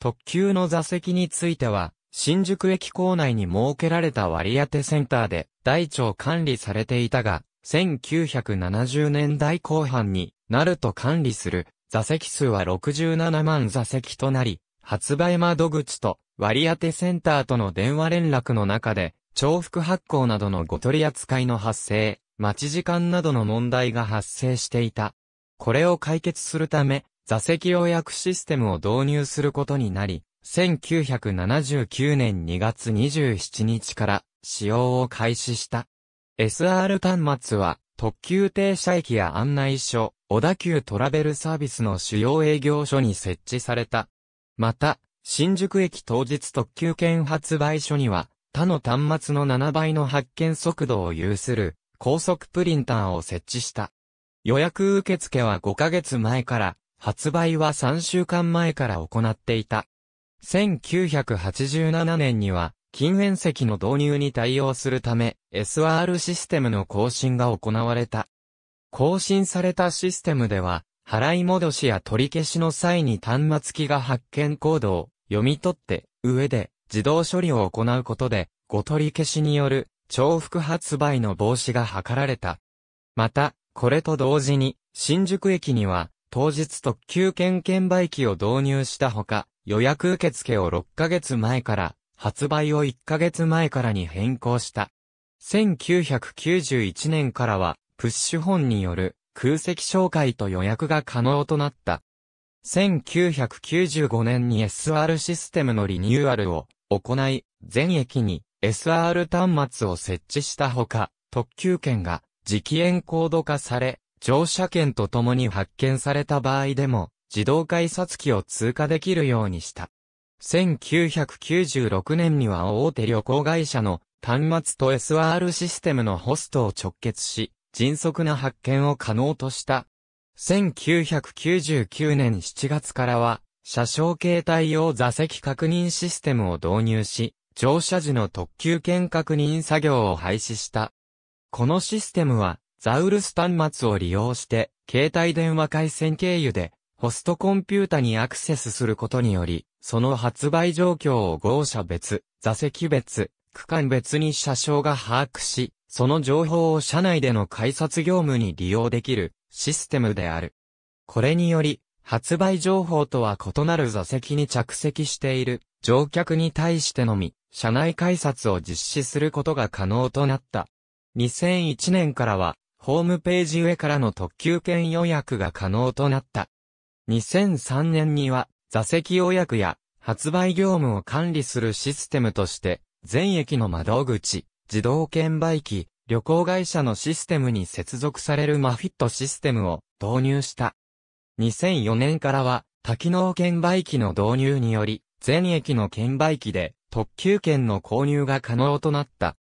特急の座席については、新宿駅構内に設けられた割り当てセンターで大腸管理されていたが、1970年代後半になると管理する座席数は67万座席となり、発売窓口と割当センターとの電話連絡の中で、重複発行などのご取り扱いの発生、待ち時間などの問題が発生していた。これを解決するため、座席予約システムを導入することになり、1979年2月27日から使用を開始した。SR 端末は特急停車駅や案内所、小田急トラベルサービスの主要営業所に設置された。また、新宿駅当日特急券発売所には、他の端末の7倍の発券速度を有する高速プリンターを設置した。予約受付は5ヶ月前から、発売は3週間前から行っていた。1987年には、禁煙席の導入に対応するため、SR システムの更新が行われた。更新されたシステムでは、払い戻しや取り消しの際に端末機が発見コードを読み取って上で自動処理を行うことで、ご取り消しによる重複発売の防止が図られた。また、これと同時に、新宿駅には、当日特急券券売機を導入したほか、予約受付を6ヶ月前から、発売を1ヶ月前からに変更した。1991年からは、プッシュ本による空席紹介と予約が可能となった。1995年に SR システムのリニューアルを行い、全駅に SR 端末を設置したほか、特急券が磁気エンコード化され、乗車券とともに発見された場合でも、自動改札機を通過できるようにした。1996年には大手旅行会社の端末と SR システムのホストを直結し、迅速な発見を可能とした。1999年7月からは、車掌携帯用座席確認システムを導入し、乗車時の特急券確認作業を廃止した。このシステムは、ザウルス端末を利用して、携帯電話回線経由で、ホストコンピュータにアクセスすることにより、その発売状況を号車別、座席別、区間別に車掌が把握し、その情報を社内での改札業務に利用できるシステムである。これにより、発売情報とは異なる座席に着席している乗客に対してのみ、社内改札を実施することが可能となった。2001年からは、ホームページ上からの特急券予約が可能となった。2003年には、座席予約や発売業務を管理するシステムとして、全駅の窓口、自動券売機、旅行会社のシステムに接続されるマフィットシステムを導入した。2004年からは、多機能券売機の導入により、全駅の券売機で特急券の購入が可能となった。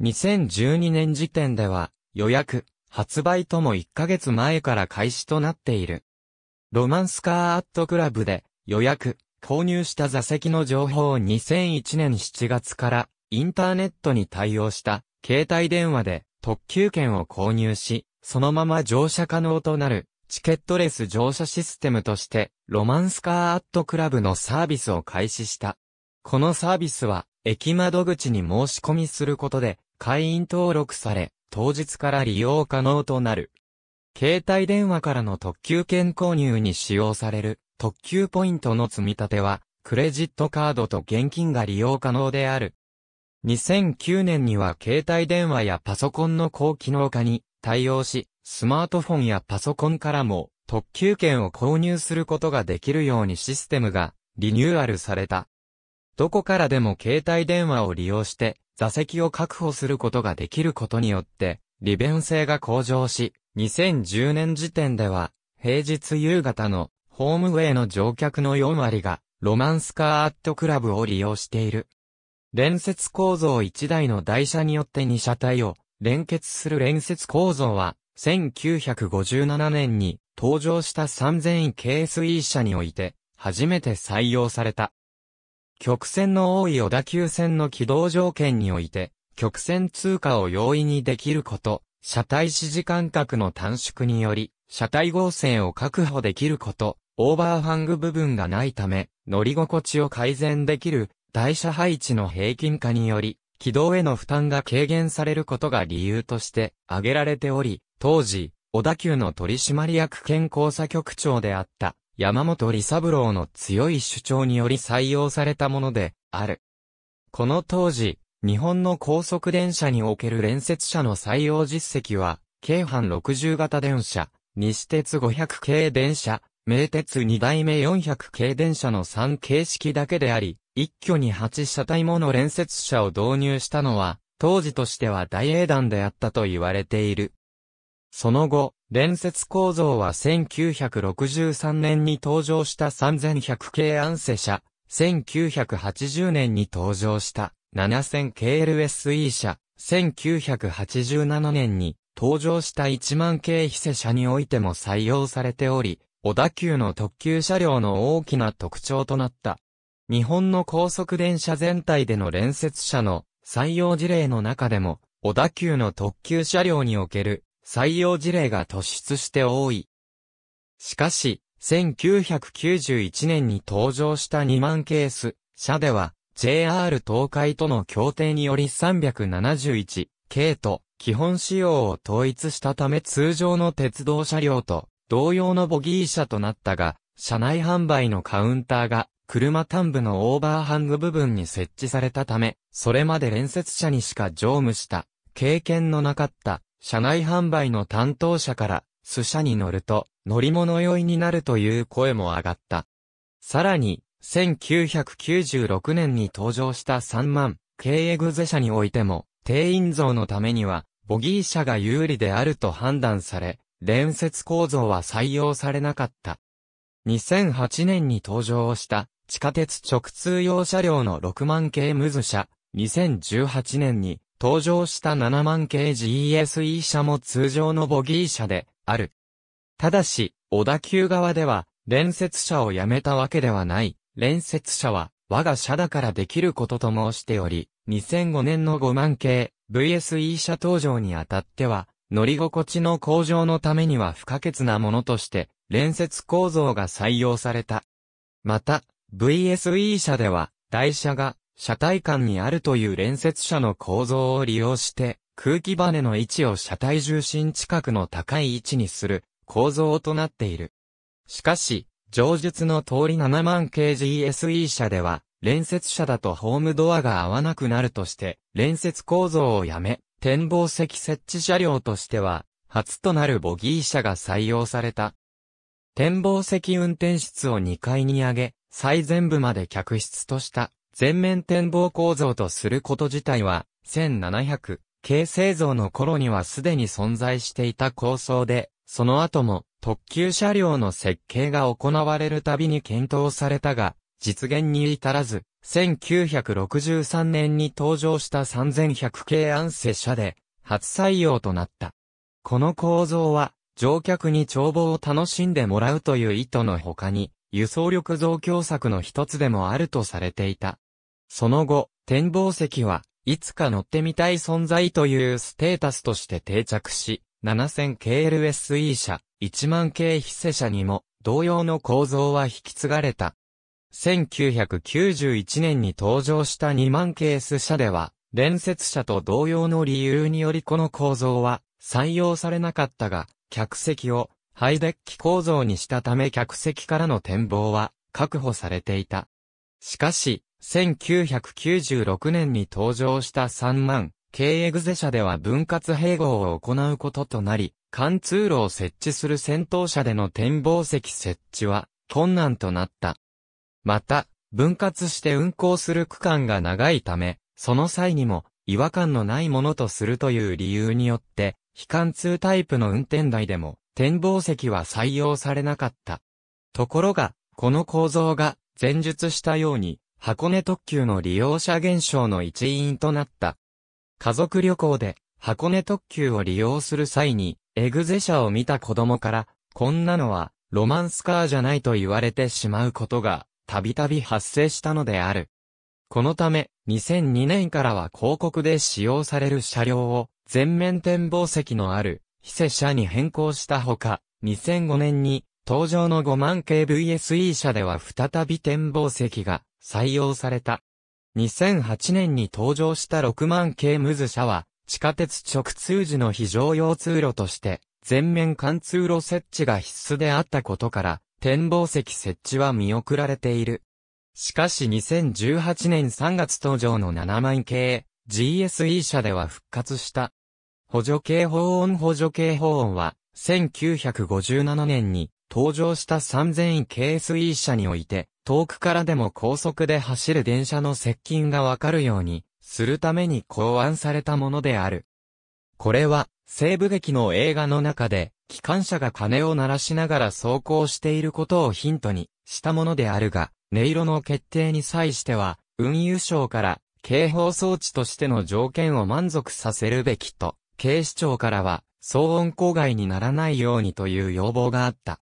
2012年時点では、予約、発売とも1ヶ月前から開始となっている。ロマンスカーアットクラブで予約、購入した座席の情報を2001年7月からインターネットに対応した携帯電話で特急券を購入し、そのまま乗車可能となるチケットレス乗車システムとしてロマンスカーアットクラブのサービスを開始した。このサービスは駅窓口に申し込みすることで会員登録され、当日から利用可能となる。携帯電話からの特急券購入に使用される特急ポイントの積み立ては、クレジットカードと現金が利用可能である2009年には携帯電話やパソコンの高機能化に対応し、スマートフォンやパソコンからも特急券を購入することができるようにシステムがリニューアルされた。どこからでも携帯電話を利用して座席を確保することができることによって利便性が向上し、2010年時点では平日夕方のホームウェイの乗客の4割がロマンスカーアットクラブを利用している。連接構造1台の台車によって2車体を連結する連接構造は、1957年に登場した 3000KSE 車において、初めて採用された。曲線の多い小田急線の軌道条件において、曲線通過を容易にできること、車体支持間隔の短縮により、車体合成を確保できること、オーバーファング部分がないため、乗り心地を改善できる台車配置の平均化により、軌道への負担が軽減されることが理由として挙げられており、当時、小田急の取締役兼交差局長であった山本理三郎の強い主張により採用されたものである。この当時、日本の高速電車における連接車の採用実績は、京阪60型電車、西鉄500系電車、名鉄二代目400系電車の3形式だけであり、一挙に8車体もの連接車を導入したのは、当時としては大英断であったと言われている。その後、連接構造は1963年に登場した3100系アンセ車、1980年に登場した7000系 LSE 車、1987年に登場した1万系非世車においても採用されており、小田急の特急車両の大きな特徴となった。日本の高速電車全体での連接車の採用事例の中でも、小田急の特急車両における採用事例が突出して多い。しかし、1991年に登場した2万ケース車では、JR 東海との協定により371系と基本仕様を統一したため通常の鉄道車両と同様のボギー車となったが、車内販売のカウンターが、車端部のオーバーハング部分に設置されたため、それまで連接車にしか乗務した経験のなかった車内販売の担当者から、素車に乗ると乗り物酔いになるという声も上がった。さらに、1996年に登場した3万、経営グゼ車においても、定員増のためには、ボギー車が有利であると判断され、連接構造は採用されなかった。2008年に登場した地下鉄直通用車両の6万系ムズ車、2018年に登場した7万系 GSE 車も通常のボギー車である。ただし、小田急側では、連接車をやめたわけではない。連接車は、我が車だからできることと申しており、2005年の5万系 VSE 車登場にあたっては、乗り心地の向上のためには不可欠なものとして、連接構造が採用された。また、VSE 車では、台車が車体間にあるという連接車の構造を利用して、空気バネの位置を車体重心近くの高い位置にする構造となっている。しかし、上述の通り7万 kgSE 車では、連接車だとホームドアが合わなくなるとして、連接構造をやめ、展望席設置車両としては、初となるボギー車が採用された。展望席運転室を2階に上げ、最前部まで客室とした全面展望構造とすること自体は、1700軽製造の頃にはすでに存在していた構想で、その後も特急車両の設計が行われるたびに検討されたが、実現に至らず、1963年に登場した3100系アンセ車で初採用となった。この構造は乗客に眺望を楽しんでもらうという意図の他に輸送力増強策の一つでもあるとされていた。その後、展望席はいつか乗ってみたい存在というステータスとして定着し、7000KLSE 車、1万系非世車にも同様の構造は引き継がれた。1991年に登場した2万ケース車では、連接車と同様の理由によりこの構造は採用されなかったが、客席をハイデッキ構造にしたため客席からの展望は確保されていた。しかし、1996年に登場した3万、軽エグゼ車では分割併合を行うこととなり、貫通路を設置する先頭車での展望席設置は困難となった。また、分割して運行する区間が長いため、その際にも違和感のないものとするという理由によって、非貫通タイプの運転台でも展望席は採用されなかった。ところが、この構造が前述したように、箱根特急の利用者減少の一因となった。家族旅行で箱根特急を利用する際に、エグゼ車を見た子供から、こんなのはロマンスカーじゃないと言われてしまうことがたびたび発生したのである。このため、2002年からは広告で使用される車両を、全面展望席のある、非接車に変更したほか、2005年に、登場の5万系 VSE 車では再び展望席が採用された。2008年に登場した6万系ムズ車は、地下鉄直通時の非常用通路として、全面貫通路設置が必須であったことから、展望席設置は見送られている。しかし2018年3月登場の7万系 GSE 車では復活した。補助系保温補助系保温は1957年に登場した3000位 KSE 車において遠くからでも高速で走る電車の接近がわかるようにするために考案されたものである。これは西部劇の映画の中で機関車が鐘を鳴らしながら走行していることをヒントにしたものであるが、音色の決定に際しては、運輸省から警報装置としての条件を満足させるべきと、警視庁からは騒音公外にならないようにという要望があった。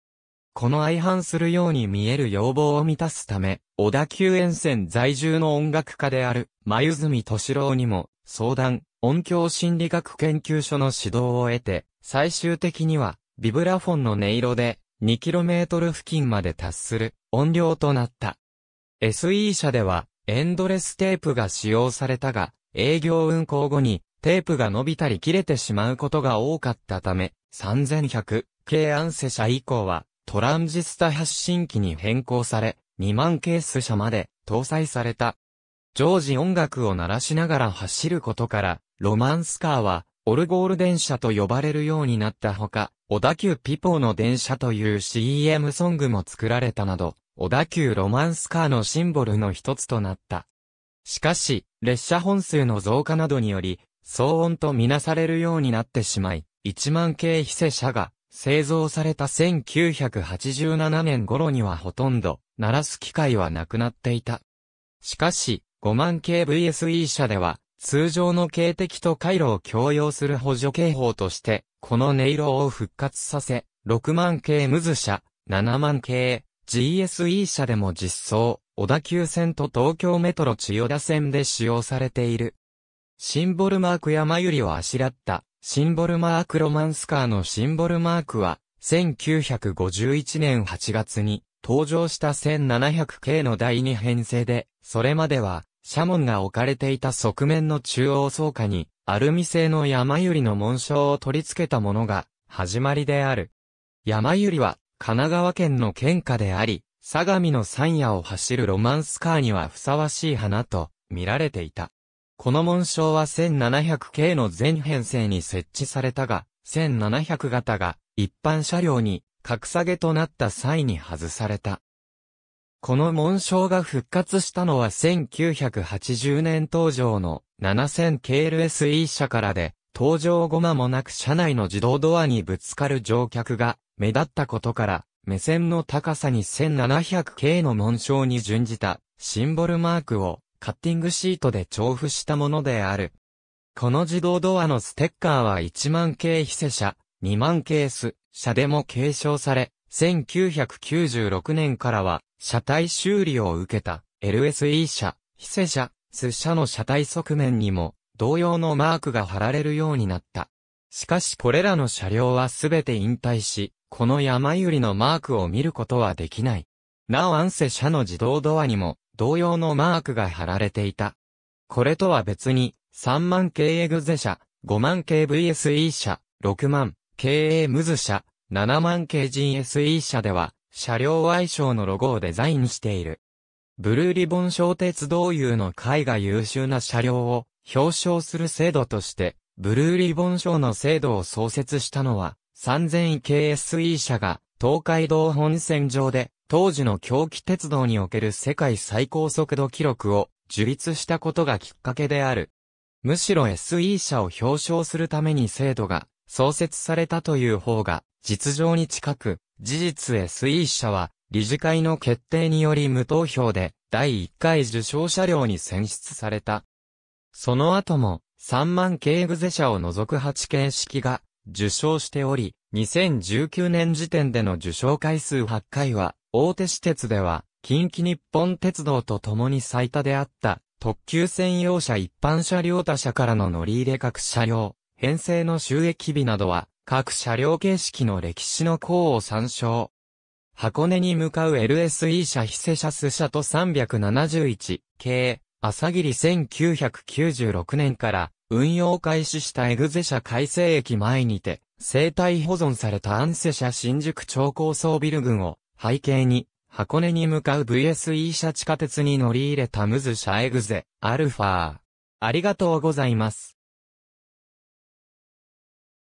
この相反するように見える要望を満たすため、小田急沿線在住の音楽家である、真由敏敏郎にも、相談、音響心理学研究所の指導を得て、最終的には、ビブラフォンの音色で、2km 付近まで達する音量となった。SE 車では、エンドレステープが使用されたが、営業運行後に、テープが伸びたり切れてしまうことが多かったため、3100系アンセ車以降は、トランジスタ発信機に変更され、2万ケース車まで搭載された。常時音楽を鳴らしながら走ることから、ロマンスカーはオルゴール電車と呼ばれるようになったほか、小田急ピポーの電車という CM ソングも作られたなど、小田急ロマンスカーのシンボルの一つとなった。しかし、列車本数の増加などにより、騒音とみなされるようになってしまい、1万系非正車が製造された1987年頃にはほとんど鳴らす機会はなくなっていた。しかし、5万系 VSE 車では、通常の警笛と回路を共用する補助警報として、この音色を復活させ、6万系ムズ車、7万系、GSE 車でも実装、小田急線と東京メトロ千代田線で使用されている。シンボルマークやまりをあしらった、シンボルマークロマンスカーのシンボルマークは、1951年8月に登場した1700系の第2編成で、それまでは社門が置かれていた側面の中央倉下に、アルミ製の山百合の紋章を取り付けたものが、始まりである。山百合は、神奈川県の県下であり、相模の山野を走るロマンスカーにはふさわしい花と、見られていた。この紋章は1700系の全編成に設置されたが、1700型が、一般車両に、格下げとなった際に外された。この紋章が復活したのは1980年登場の 7000KLSE 車からで、登場後間もなく車内の自動ドアにぶつかる乗客が目立ったことから、目線の高さに 1700K の紋章に準じたシンボルマークをカッティングシートで調布したものである。この自動ドアのステッカーは1万系非世車、2万系ス、車でも継承され、1996年からは、車体修理を受けた LSE 車、非世車、ス車の車体側面にも、同様のマークが貼られるようになった。しかしこれらの車両はすべて引退し、この山百合のマークを見ることはできない。なおアンセ車の自動ドアにも同様のマークが貼られていた。これとは別に、3万系エグゼ車、5万系 VSE 車、6万系エムズ車、7万系 GSE 車では、車両愛称のロゴをデザインしている。ブルーリボン小鉄道友の会が優秀な車両を表彰する制度として、ブルーリボン賞の制度を創設したのは、3000位 KSE 社が東海道本線上で当時の狂気鉄道における世界最高速度記録を樹立したことがきっかけである。むしろ SE 社を表彰するために制度が創設されたという方が実情に近く、事実 SE 社は理事会の決定により無投票で第1回受賞車両に選出された。その後も3万系グゼ社を除く8形式が受賞しており、2019年時点での受賞回数8回は、大手私鉄では、近畿日本鉄道と共に最多であった、特急専用車一般車両他社からの乗り入れ各車両、編成の収益日などは、各車両形式の歴史の項を参照。箱根に向かう LSE 車ヒセシャス車と371系、朝霧1996年から運用開始したエグゼ車改正駅前にて、生態保存されたアンセ車新宿超高層ビル群を背景に、箱根に向かう VSE 車地下鉄に乗り入れたムズ車エグゼ、アルファー。ありがとうございます。